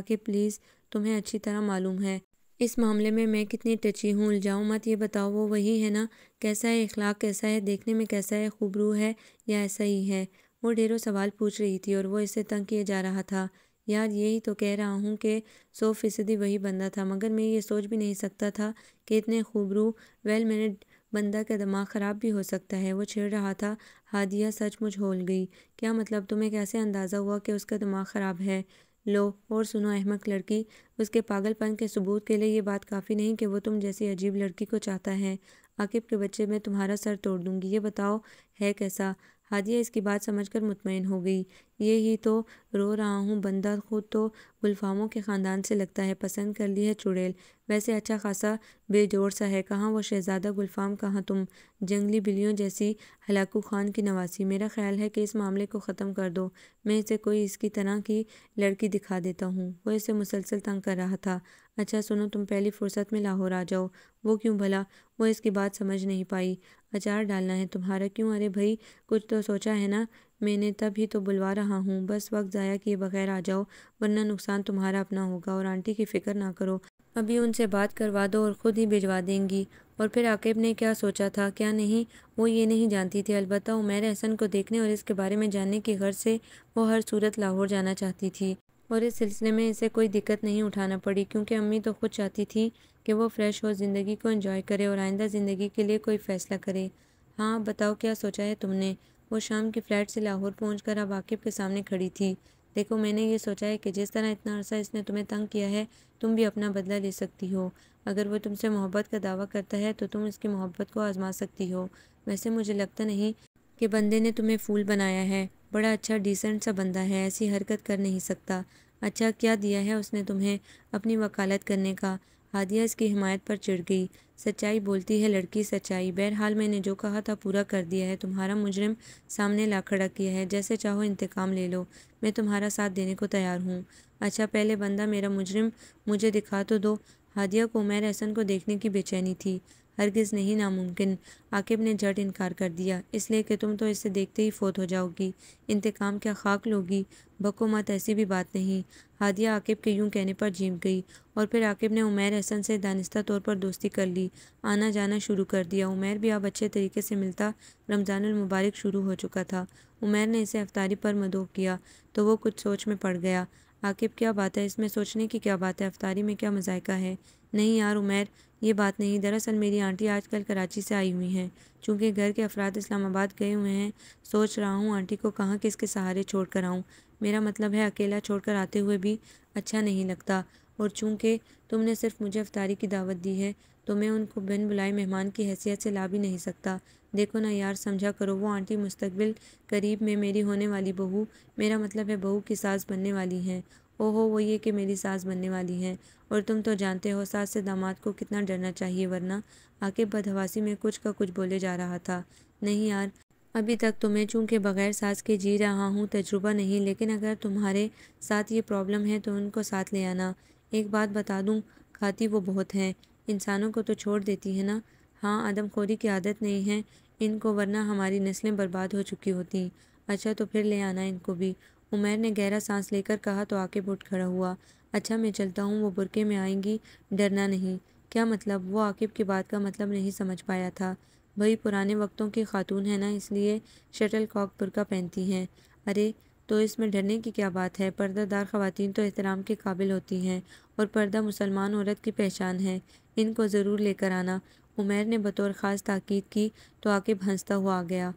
Speaker 1: आके प्लीज़ तुम्हें अच्छी तरह मालूम है इस मामले में मैं कितनी टची हूँ उलझाऊँ मत ये बताओ वो वही है ना कैसा है इखलाक कैसा है देखने में कैसा है खूबरू है या ऐसा ही है वो ढेरों सवाल पूछ रही थी और वो इसे तंग किए जा रहा था यार यही तो कह रहा हूँ कि सौ फ़ीसदी वही बंदा था मगर मैं ये सोच भी नहीं सकता था कि इतने खूबरू वेल मैनेड बंदा का दिमाग ख़राब भी हो सकता है वो छेड़ रहा था हादिया सचमुच होल गई क्या मतलब तुम्हें कैसे अंदाज़ा हुआ कि उसका दिमाग ख़राब है लो और सुनो अहमक लड़की उसके पागलपन के सबूत के लिए ये बात काफ़ी नहीं कि वो तुम जैसी अजीब लड़की को चाहता है आकिब के बच्चे मैं तुम्हारा सर तोड़ दूंगी ये बताओ है कैसा हादिया इसकी बात समझकर मुतमिन हो गई ये ही तो रो रहा हूँ बंदा खुद तो गुलफामों के ख़ानदान से लगता है पसंद कर ली है चुड़ैल वैसे अच्छा खासा बेजोर सा है कहाँ वो शहजादा गुलफाम कहाँ तुम जंगली बिलियों जैसी हलाकू खान की नवासी मेरा ख्याल है कि इस मामले को ख़त्म कर दो मैं इसे कोई इसकी तरह की लड़की दिखा देता हूँ वो इसे मुसलसल तंग कर रहा था अच्छा सुनो तुम पहली फुर्सत में लाहौर आ जाओ वो क्यों भला वो इसकी बात समझ नहीं पाई अचार डालना है तुम्हारा क्यों अरे भाई कुछ तो सोचा है ना मैंने तब ही तो बुलवा रहा हूँ बस वक्त ज़ाया किए बगैर आ जाओ वरना नुकसान तुम्हारा अपना होगा और आंटी की फ़िक्र ना करो अभी उनसे बात करवा दो और ख़ुद ही भिजवा देंगी और फिर आकेब ने क्या सोचा था क्या नहीं वो ये नहीं जानती थी अलबत्त उमेर अहसन को देखने और इसके बारे में जानने की घर से वो हर सूरत लाहौर जाना चाहती थी और इस सिलसिले में इसे कोई दिक्कत नहीं उठाना पड़ी क्योंकि अम्मी तो खुद चाहती थी कि वो फ्रेश हो ज़िंदगी को इंजॉय करे और आइंदा ज़िंदगी के लिए कोई फ़ैसला करे हाँ बताओ क्या सोचा है तुमने वो शाम की फ्लैट से लाहौर पहुँच कर अब आकिब के सामने खड़ी थी देखो मैंने ये सोचा है कि जिस तरह इतना अरसा इसने तुम्हें तंग किया है तुम भी अपना बदला ले सकती हो अगर वो तुमसे मोहब्बत का दावा करता है तो तुम इसकी मोहब्बत को आजमा सकती हो वैसे मुझे लगता नहीं कि बंदे ने तुम्हें फूल बनाया है बड़ा अच्छा डिसेंट सा बंदा है ऐसी हरकत कर नहीं सकता अच्छा क्या दिया है उसने तुम्हें अपनी वकालत करने का हादिया इसकी हिमायत पर चिड़ गई सच्चाई बोलती है लड़की सच्चाई बहरहाल मैंने जो कहा था पूरा कर दिया है तुम्हारा मुजरिम सामने ला खड़ा किया है जैसे चाहो इंतकाम ले लो मैं तुम्हारा साथ देने को तैयार हूँ अच्छा पहले बंदा मेरा मुजरिम मुझे दिखा तो दो हादिया को उमेर हसन को देखने की बेचैनी थी हरगिज़ नहीं नामुमकिन आकिब ने जट इनकार कर दिया इसलिए कि तुम तो इसे देखते ही फोत हो जाओगी इंतकाम क्या खाक लोगी बको मत ऐसी भी बात नहीं हादिया आकिब के यूं कहने पर झीम गई और फिर आकिब ने उमैर हसन से दानिस्ता तौर पर दोस्ती कर ली आना जाना शुरू कर दिया उमैर भी अब अच्छे तरीके से मिलता रमज़ानमबारक शुरू हो चुका था उमैर ने इसे अफ्तारी पर मदोह किया तो वो कुछ सोच में पड़ गया आकिब क्या बात है इसमें सोचने की क्या बात है अफ्तारी में क्या मजायका है नहीं यार उमैर ये बात नहीं दरअसल मेरी आंटी आजकल कराची से आई हुई हैं चूँकि घर के अफराद इस्लामाबाद गए हुए हैं सोच रहा हूँ आंटी को कहाँ किसके सहारे छोड़ कर आऊँ मेरा मतलब है अकेला छोड़ कर आते हुए भी अच्छा नहीं लगता और चूँकि तुमने सिर्फ मुझे अफतारी की दावत दी है तो मैं उनको बिन बुलाए मेहमान की हैसियत से ला भी नहीं सकता देखो ना यार समझा करो वो आंटी मुस्तबिल करीब में मेरी होने वाली बहू मेरा मतलब है बहू की सास बनने वाली हैं ओहो वो ये कि मेरी सास बनने वाली है और तुम तो जानते हो सास से दामाद को कितना डरना चाहिए वरना आके बदहवासी में कुछ का कुछ बोले जा रहा था नहीं यार अभी तक तो मैं चूँकि बग़ैर सास के जी रहा हूँ तजुर्बा नहीं लेकिन अगर तुम्हारे साथ ये प्रॉब्लम है तो उनको साथ ले आना एक बात बता दूँ खाती वो बहुत हैं इंसानों को तो छोड़ देती है ना हाँ आदमखोरी की आदत नहीं है इनको वरना हमारी नस्लें बर्बाद हो चुकी होती अच्छा तो फिर ले आना इनको भी उमैर ने गहरा सांस लेकर कहा तो आके बुट खड़ा हुआ अच्छा मैं चलता हूँ वो बुरके में आएंगी डरना नहीं क्या मतलब वो आकिब की बात का मतलब नहीं समझ पाया था भाई पुराने वक्तों की खातून है ना इसलिए शटल कॉक बुरका पहनती हैं अरे तो इसमें डरने की क्या बात है पर्दादार खातन तो एहतराम के काबिल होती हैं और पर्दा मुसलमान औरत की पहचान है इनको ज़रूर लेकर आना उमैर ने बतौर ख़ास ताकीद की तो आकिब हंसता हुआ आ गया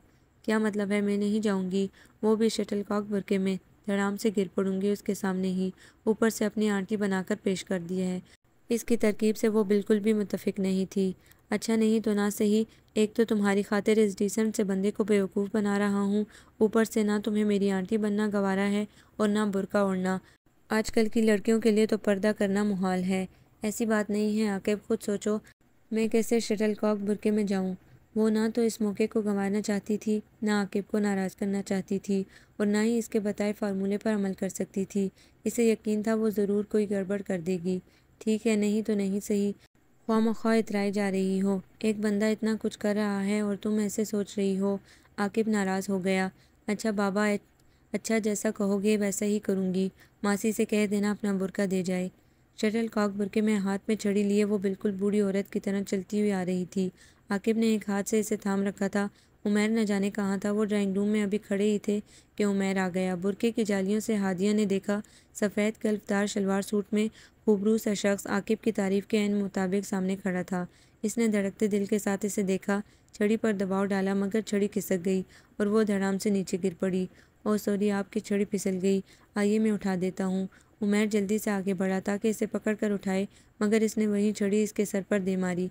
Speaker 1: क्या मतलब है मैं नहीं जाऊँगी वो भी शटल कॉक बुरके में धड़ाम से गिर पड़ूंगी उसके सामने ही ऊपर से अपनी आंटी बनाकर पेश कर दिया है इसकी तरकीब से वो बिल्कुल भी मुतफिक नहीं थी अच्छा नहीं तो ना सही एक तो तुम्हारी खातिर इस डिसेंट से बंदे को बेवकूफ़ बना रहा हूँ ऊपर से ना तुम्हें मेरी आंटी बनना गवारा है और ना बुरका ओढ़ना आजकल की लड़कियों के लिए तो पर्दा करना मुहाल है ऐसी बात नहीं है आके खुद सोचो मैं कैसे शटल कॉक बुरके में जाऊँ वो ना तो इस मौके को गंवाना चाहती थी ना आकिब को नाराज़ करना चाहती थी और ना ही इसके बताए फार्मूले पर अमल कर सकती थी इसे यकीन था वो ज़रूर कोई गड़बड़ कर देगी ठीक है नहीं तो नहीं सही ख्वा मख्वा इतराई जा रही हो एक बंदा इतना कुछ कर रहा है और तुम ऐसे सोच रही हो आकिब नाराज़ हो गया अच्छा बाबा अच्छा जैसा कहोगे वैसा ही करूँगी मासी से कह देना अपना बुरका दे जाए शटल कॉक बुरके में हाथ में छड़ी लिए वो बिल्कुल बूढ़ी औरत की तरह चलती हुई आ रही थी आकिब ने एक हाथ से इसे थाम रखा था उमैर न जाने कहाँ था वो ड्राइंग रूम में अभी खड़े ही थे कि उमैर आ गया बुरके की जालियों से हादिया ने देखा सफ़ेद कल्फदार शलवार सूट में खूबरू सा शख्स आकिब की तारीफ़ के अन मुताबिक सामने खड़ा था इसने धड़कते दिल के साथ इसे देखा छड़ी पर दबाव डाला मगर छड़ी खिसक गई और वो धड़ाम से नीचे गिर पड़ी ओ सॉरी आपकी छड़ी फिसल गई आइए मैं उठा देता हूँ उमैर जल्दी से आगे बढ़ा ताकि इसे पकड़ कर उठाए मगर इसने वहीं छड़ी इसके सर पर दे मारी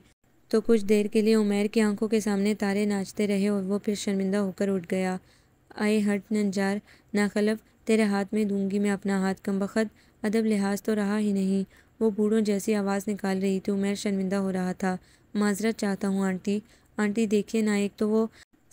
Speaker 1: तो कुछ देर के लिए उमेर की आंखों के सामने तारे नाचते रहे और वो फिर शर्मिंदा होकर उठ गया आए हट नंजार नाखलफ तेरे हाथ में दूंगी मैं अपना हाथ कम बखत अदब लिहाज तो रहा ही नहीं वो बूढ़ों जैसी आवाज़ निकाल रही थी उमेर शर्मिंदा हो रहा था माजरत चाहता हूँ आंटी आंटी देखिए ना एक तो वो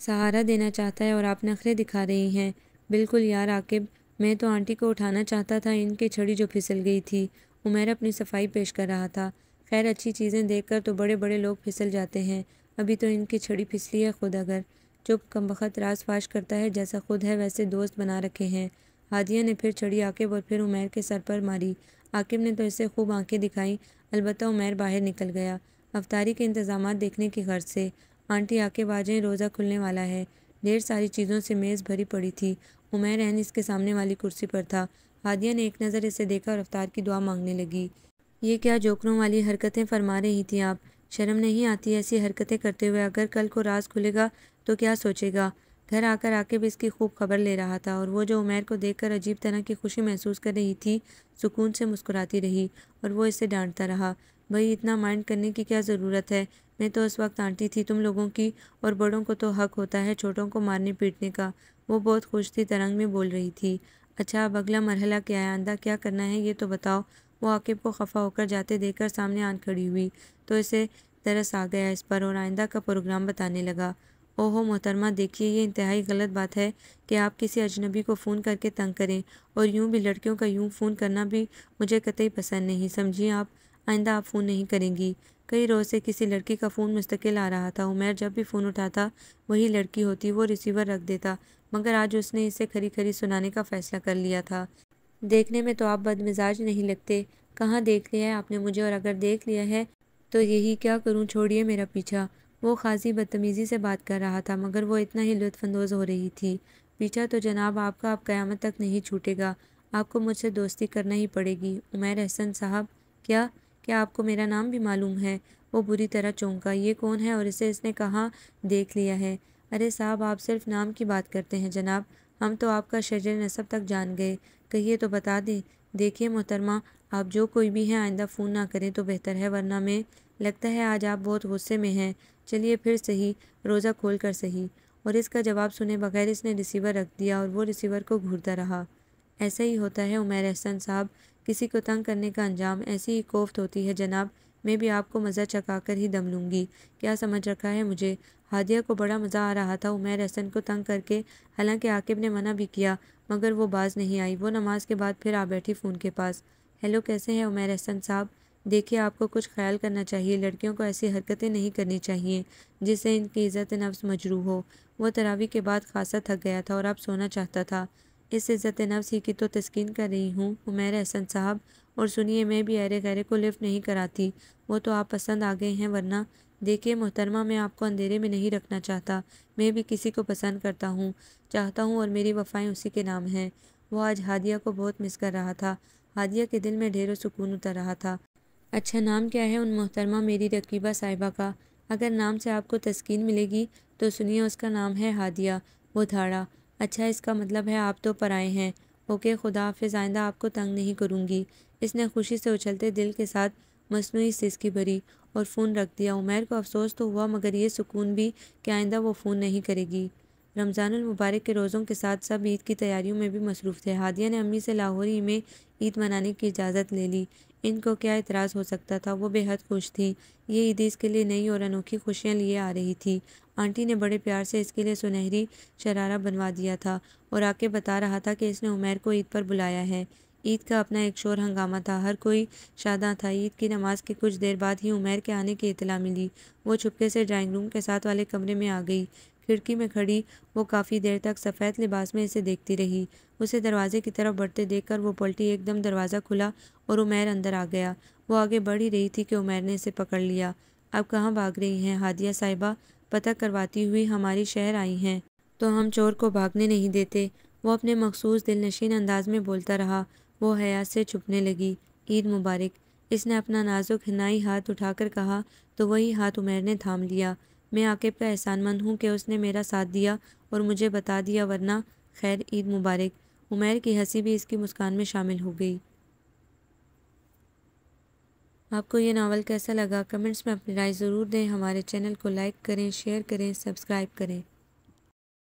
Speaker 1: सहारा देना चाहता है और आप नखरे दिखा रही हैं बिल्कुल यार आकिब मैं तो आंटी को उठाना चाहता था इनकी छड़ी जो फिसल गई थी उमेर अपनी सफाई पेश कर रहा था खैर अच्छी चीज़ें देखकर तो बड़े बड़े लोग फिसल जाते हैं अभी तो इनकी छड़ी फिसली है खुद अगर चुप वक्त रास फाश करता है जैसा खुद है वैसे दोस्त बना रखे हैं हादिया ने फिर छड़ी आकेब और फिर उमेर के सर पर मारी आकिब ने तो इसे खूब आंखें दिखाई अलबत् उमेर बाहर निकल गया अफतारी के इंतजाम देखने की गर्ज से आंटी आकेब आ जाएँ रोज़ा खुलने वाला है ढेर सारी चीज़ों से मेज़ भरी पड़ी थी उमेर एन इसके सामने वाली कुर्सी पर था हादिया ने एक नज़र इसे देखा और अफतार की दुआ मांगने लगी ये क्या जोकरों वाली हरकतें फरमा रही थी आप शर्म नहीं आती ऐसी हरकतें करते हुए अगर कल को राज खुलेगा तो क्या सोचेगा घर आकर आके भी इसकी खूब खबर ले रहा था और वो जो उमेर को देखकर अजीब तरह की खुशी महसूस कर रही थी सुकून से मुस्कुराती रही और वो इसे डांटता रहा भाई इतना माइंड करने की क्या ज़रूरत है मैं तो उस वक्त आंटी थी तुम लोगों की और बड़ों को तो हक होता है छोटों को मारने पीटने का वो बहुत खुश थी तरंग में बोल रही थी अच्छा अब अगला मरहला क्या है आंदा क्या करना है ये तो बताओ वो आकिब को खफा होकर जाते देखकर सामने आन खड़ी हुई तो इसे तरस आ गया इस पर और आइंदा का प्रोग्राम बताने लगा ओहो मोहतरमा देखिए ये इंतहाई गलत बात है कि आप किसी अजनबी को फ़ोन करके तंग करें और यूँ भी लड़कियों का यूँ फ़ोन करना भी मुझे कतई पसंद नहीं समझिए आप आइंदा आप फ़ोन नहीं करेंगी कई रोज़ से किसी लड़की का फ़ोन मुस्तकिल आ रहा था उमेर जब भी फ़ोन उठाता वही लड़की होती वो रिसीवर रख देता मगर आज उसने इसे खरी खरी सुनाने का फ़ैसला कर लिया था देखने में तो आप बदमिजाज नहीं लगते कहाँ देख लिया है आपने मुझे और अगर देख लिया है तो यही क्या करूँ छोड़िए मेरा पीछा वो खासी बदतमीज़ी से बात कर रहा था मगर वो इतना ही लुत्फानंदोज़ हो रही थी पीछा तो जनाब आपका आप क़्यामत तक नहीं छूटेगा आपको मुझसे दोस्ती करना ही पड़ेगी उमैर अहसन साहब क्या क्या आपको मेरा नाम भी मालूम है वो बुरी तरह चौंका ये कौन है और इसे इसने कहाँ देख लिया है अरे साहब आप सिर्फ नाम की बात करते हैं जनाब हम तो आपका शजर नसब तक जान गए कहिए तो बता दें देखिए मोहतरमा आप जो कोई भी हैं आइंदा फ़ोन ना करें तो बेहतर है वरना में लगता है आज आप बहुत गुस्से में हैं चलिए फिर सही रोज़ा खोल कर सही और इसका जवाब सुने बगैर इसने रिसीवर रख दिया और वो रिसीवर को घूरता रहा ऐसा ही होता है उमर अहसन साहब किसी को तंग करने का अंजाम ऐसी ही कोफ्त होती है जनाब મેબી આપકો મઝા ચકાકર હી દમ લુંગી ક્યા સમજ રખા હે મુજે હાજિયા કો બડા મઝા આ રહા થા ઉમેર અહેસન કો તંગ કરકે हालाकि આકિબ ને મના ભી કિયા મગર વો બાઝ નહીં આઈ વો નમાઝ કે બાદ ફિર આ બેઠી ફોન કે પાસ હેલો કેસે હે ઉમેર અહેસન સાબ દેખिए આપકો કુછ ખ્યાલ karna ચાહીય લડકિયો કો એસી હરકતે નહીં કરની ચાહીય જિસસે ઇન્કી ઇઝત-એ-નફસ મજરૂહ હો વો તરાવી કે બાદ ખાસા થક ગયા થા ઓર આપ સોના ચાહતા થા ઇસ ઇઝત-એ-નફસ કી તો તસकीन કર રહી હું ઉમેર અહેસન સાબ और सुनिए मैं भी अरे गहरे को लिफ्ट नहीं कराती वो तो आप पसंद आ गए हैं वरना देखिए मोहतरमा मैं आपको अंधेरे में नहीं रखना चाहता मैं भी किसी को पसंद करता हूँ चाहता हूँ और मेरी वफाएँ उसी के नाम हैं वो आज हादिया को बहुत मिस कर रहा था हादिया के दिल में ढेरों सुकून उतर रहा था अच्छा नाम क्या है उन मोहतरमा मेरी रकीबा साहिबा का अगर नाम से आपको तस्कीन मिलेगी तो सुनिए उसका नाम है हादिया वो धाड़ा अच्छा इसका मतलब है आप तो पराए हैं ओके खुदा हाफिज आइंदा आपको तंग नहीं करूँगी इसने खुशी से उछलते दिल के साथ मसनू सिसकी भरी और फ़ोन रख दिया उमेर को अफसोस तो हुआ मगर ये सुकून भी कि आइंदा वो फ़ोन नहीं करेगी रमज़ान मुबारक के रोज़ों के साथ सब ईद की तैयारियों में भी मसरूफ़ थे हादिया ने अम्मी से लाहौरी में ईद मनाने की इजाज़त ले ली इनको क्या इतराज़ हो सकता था वो बेहद खुश थी ये ईद इसके लिए नई और अनोखी खुशियाँ लिए आ रही थी आंटी ने बड़े प्यार से इसके लिए सुनहरी शरारा बनवा दिया था और आके बता रहा था कि इसने उमेर को ईद पर बुलाया है ईद का अपना एक शोर हंगामा था हर कोई शादा था ईद की नमाज के कुछ देर बाद ही उमेर के आने की इतला मिली वो छुपके से ड्राइंग रूम के साथ वाले कमरे में आ गई खिड़की में खड़ी वो काफ़ी देर तक सफ़ेद लिबास में इसे देखती रही उसे दरवाजे की तरफ बढ़ते देखकर वो पलटी एकदम दरवाज़ा खुला और उमेर अंदर आ गया वो आगे बढ़ ही रही थी कि उमेर ने इसे पकड़ लिया अब कहाँ भाग रही हैं हादिया साहिबा पता करवाती हुई हमारी शहर आई हैं तो हम चोर को भागने नहीं देते वो अपने मखसूस दिलनशीन अंदाज में बोलता रहा वो हया से छुपने लगी ईद मुबारक इसने अपना नाजुक हिनाई हाथ उठाकर कहा तो वही हाथ उमेर ने थाम लिया मैं आके का एहसानमंद हूँ कि उसने मेरा साथ दिया और मुझे बता दिया वरना खैर ईद मुबारक उमेर की हंसी भी इसकी मुस्कान में शामिल हो गई आपको ये नावल कैसा लगा कमेंट्स में अपनी राय ज़रूर दें हमारे चैनल को लाइक करें शेयर करें सब्सक्राइब करें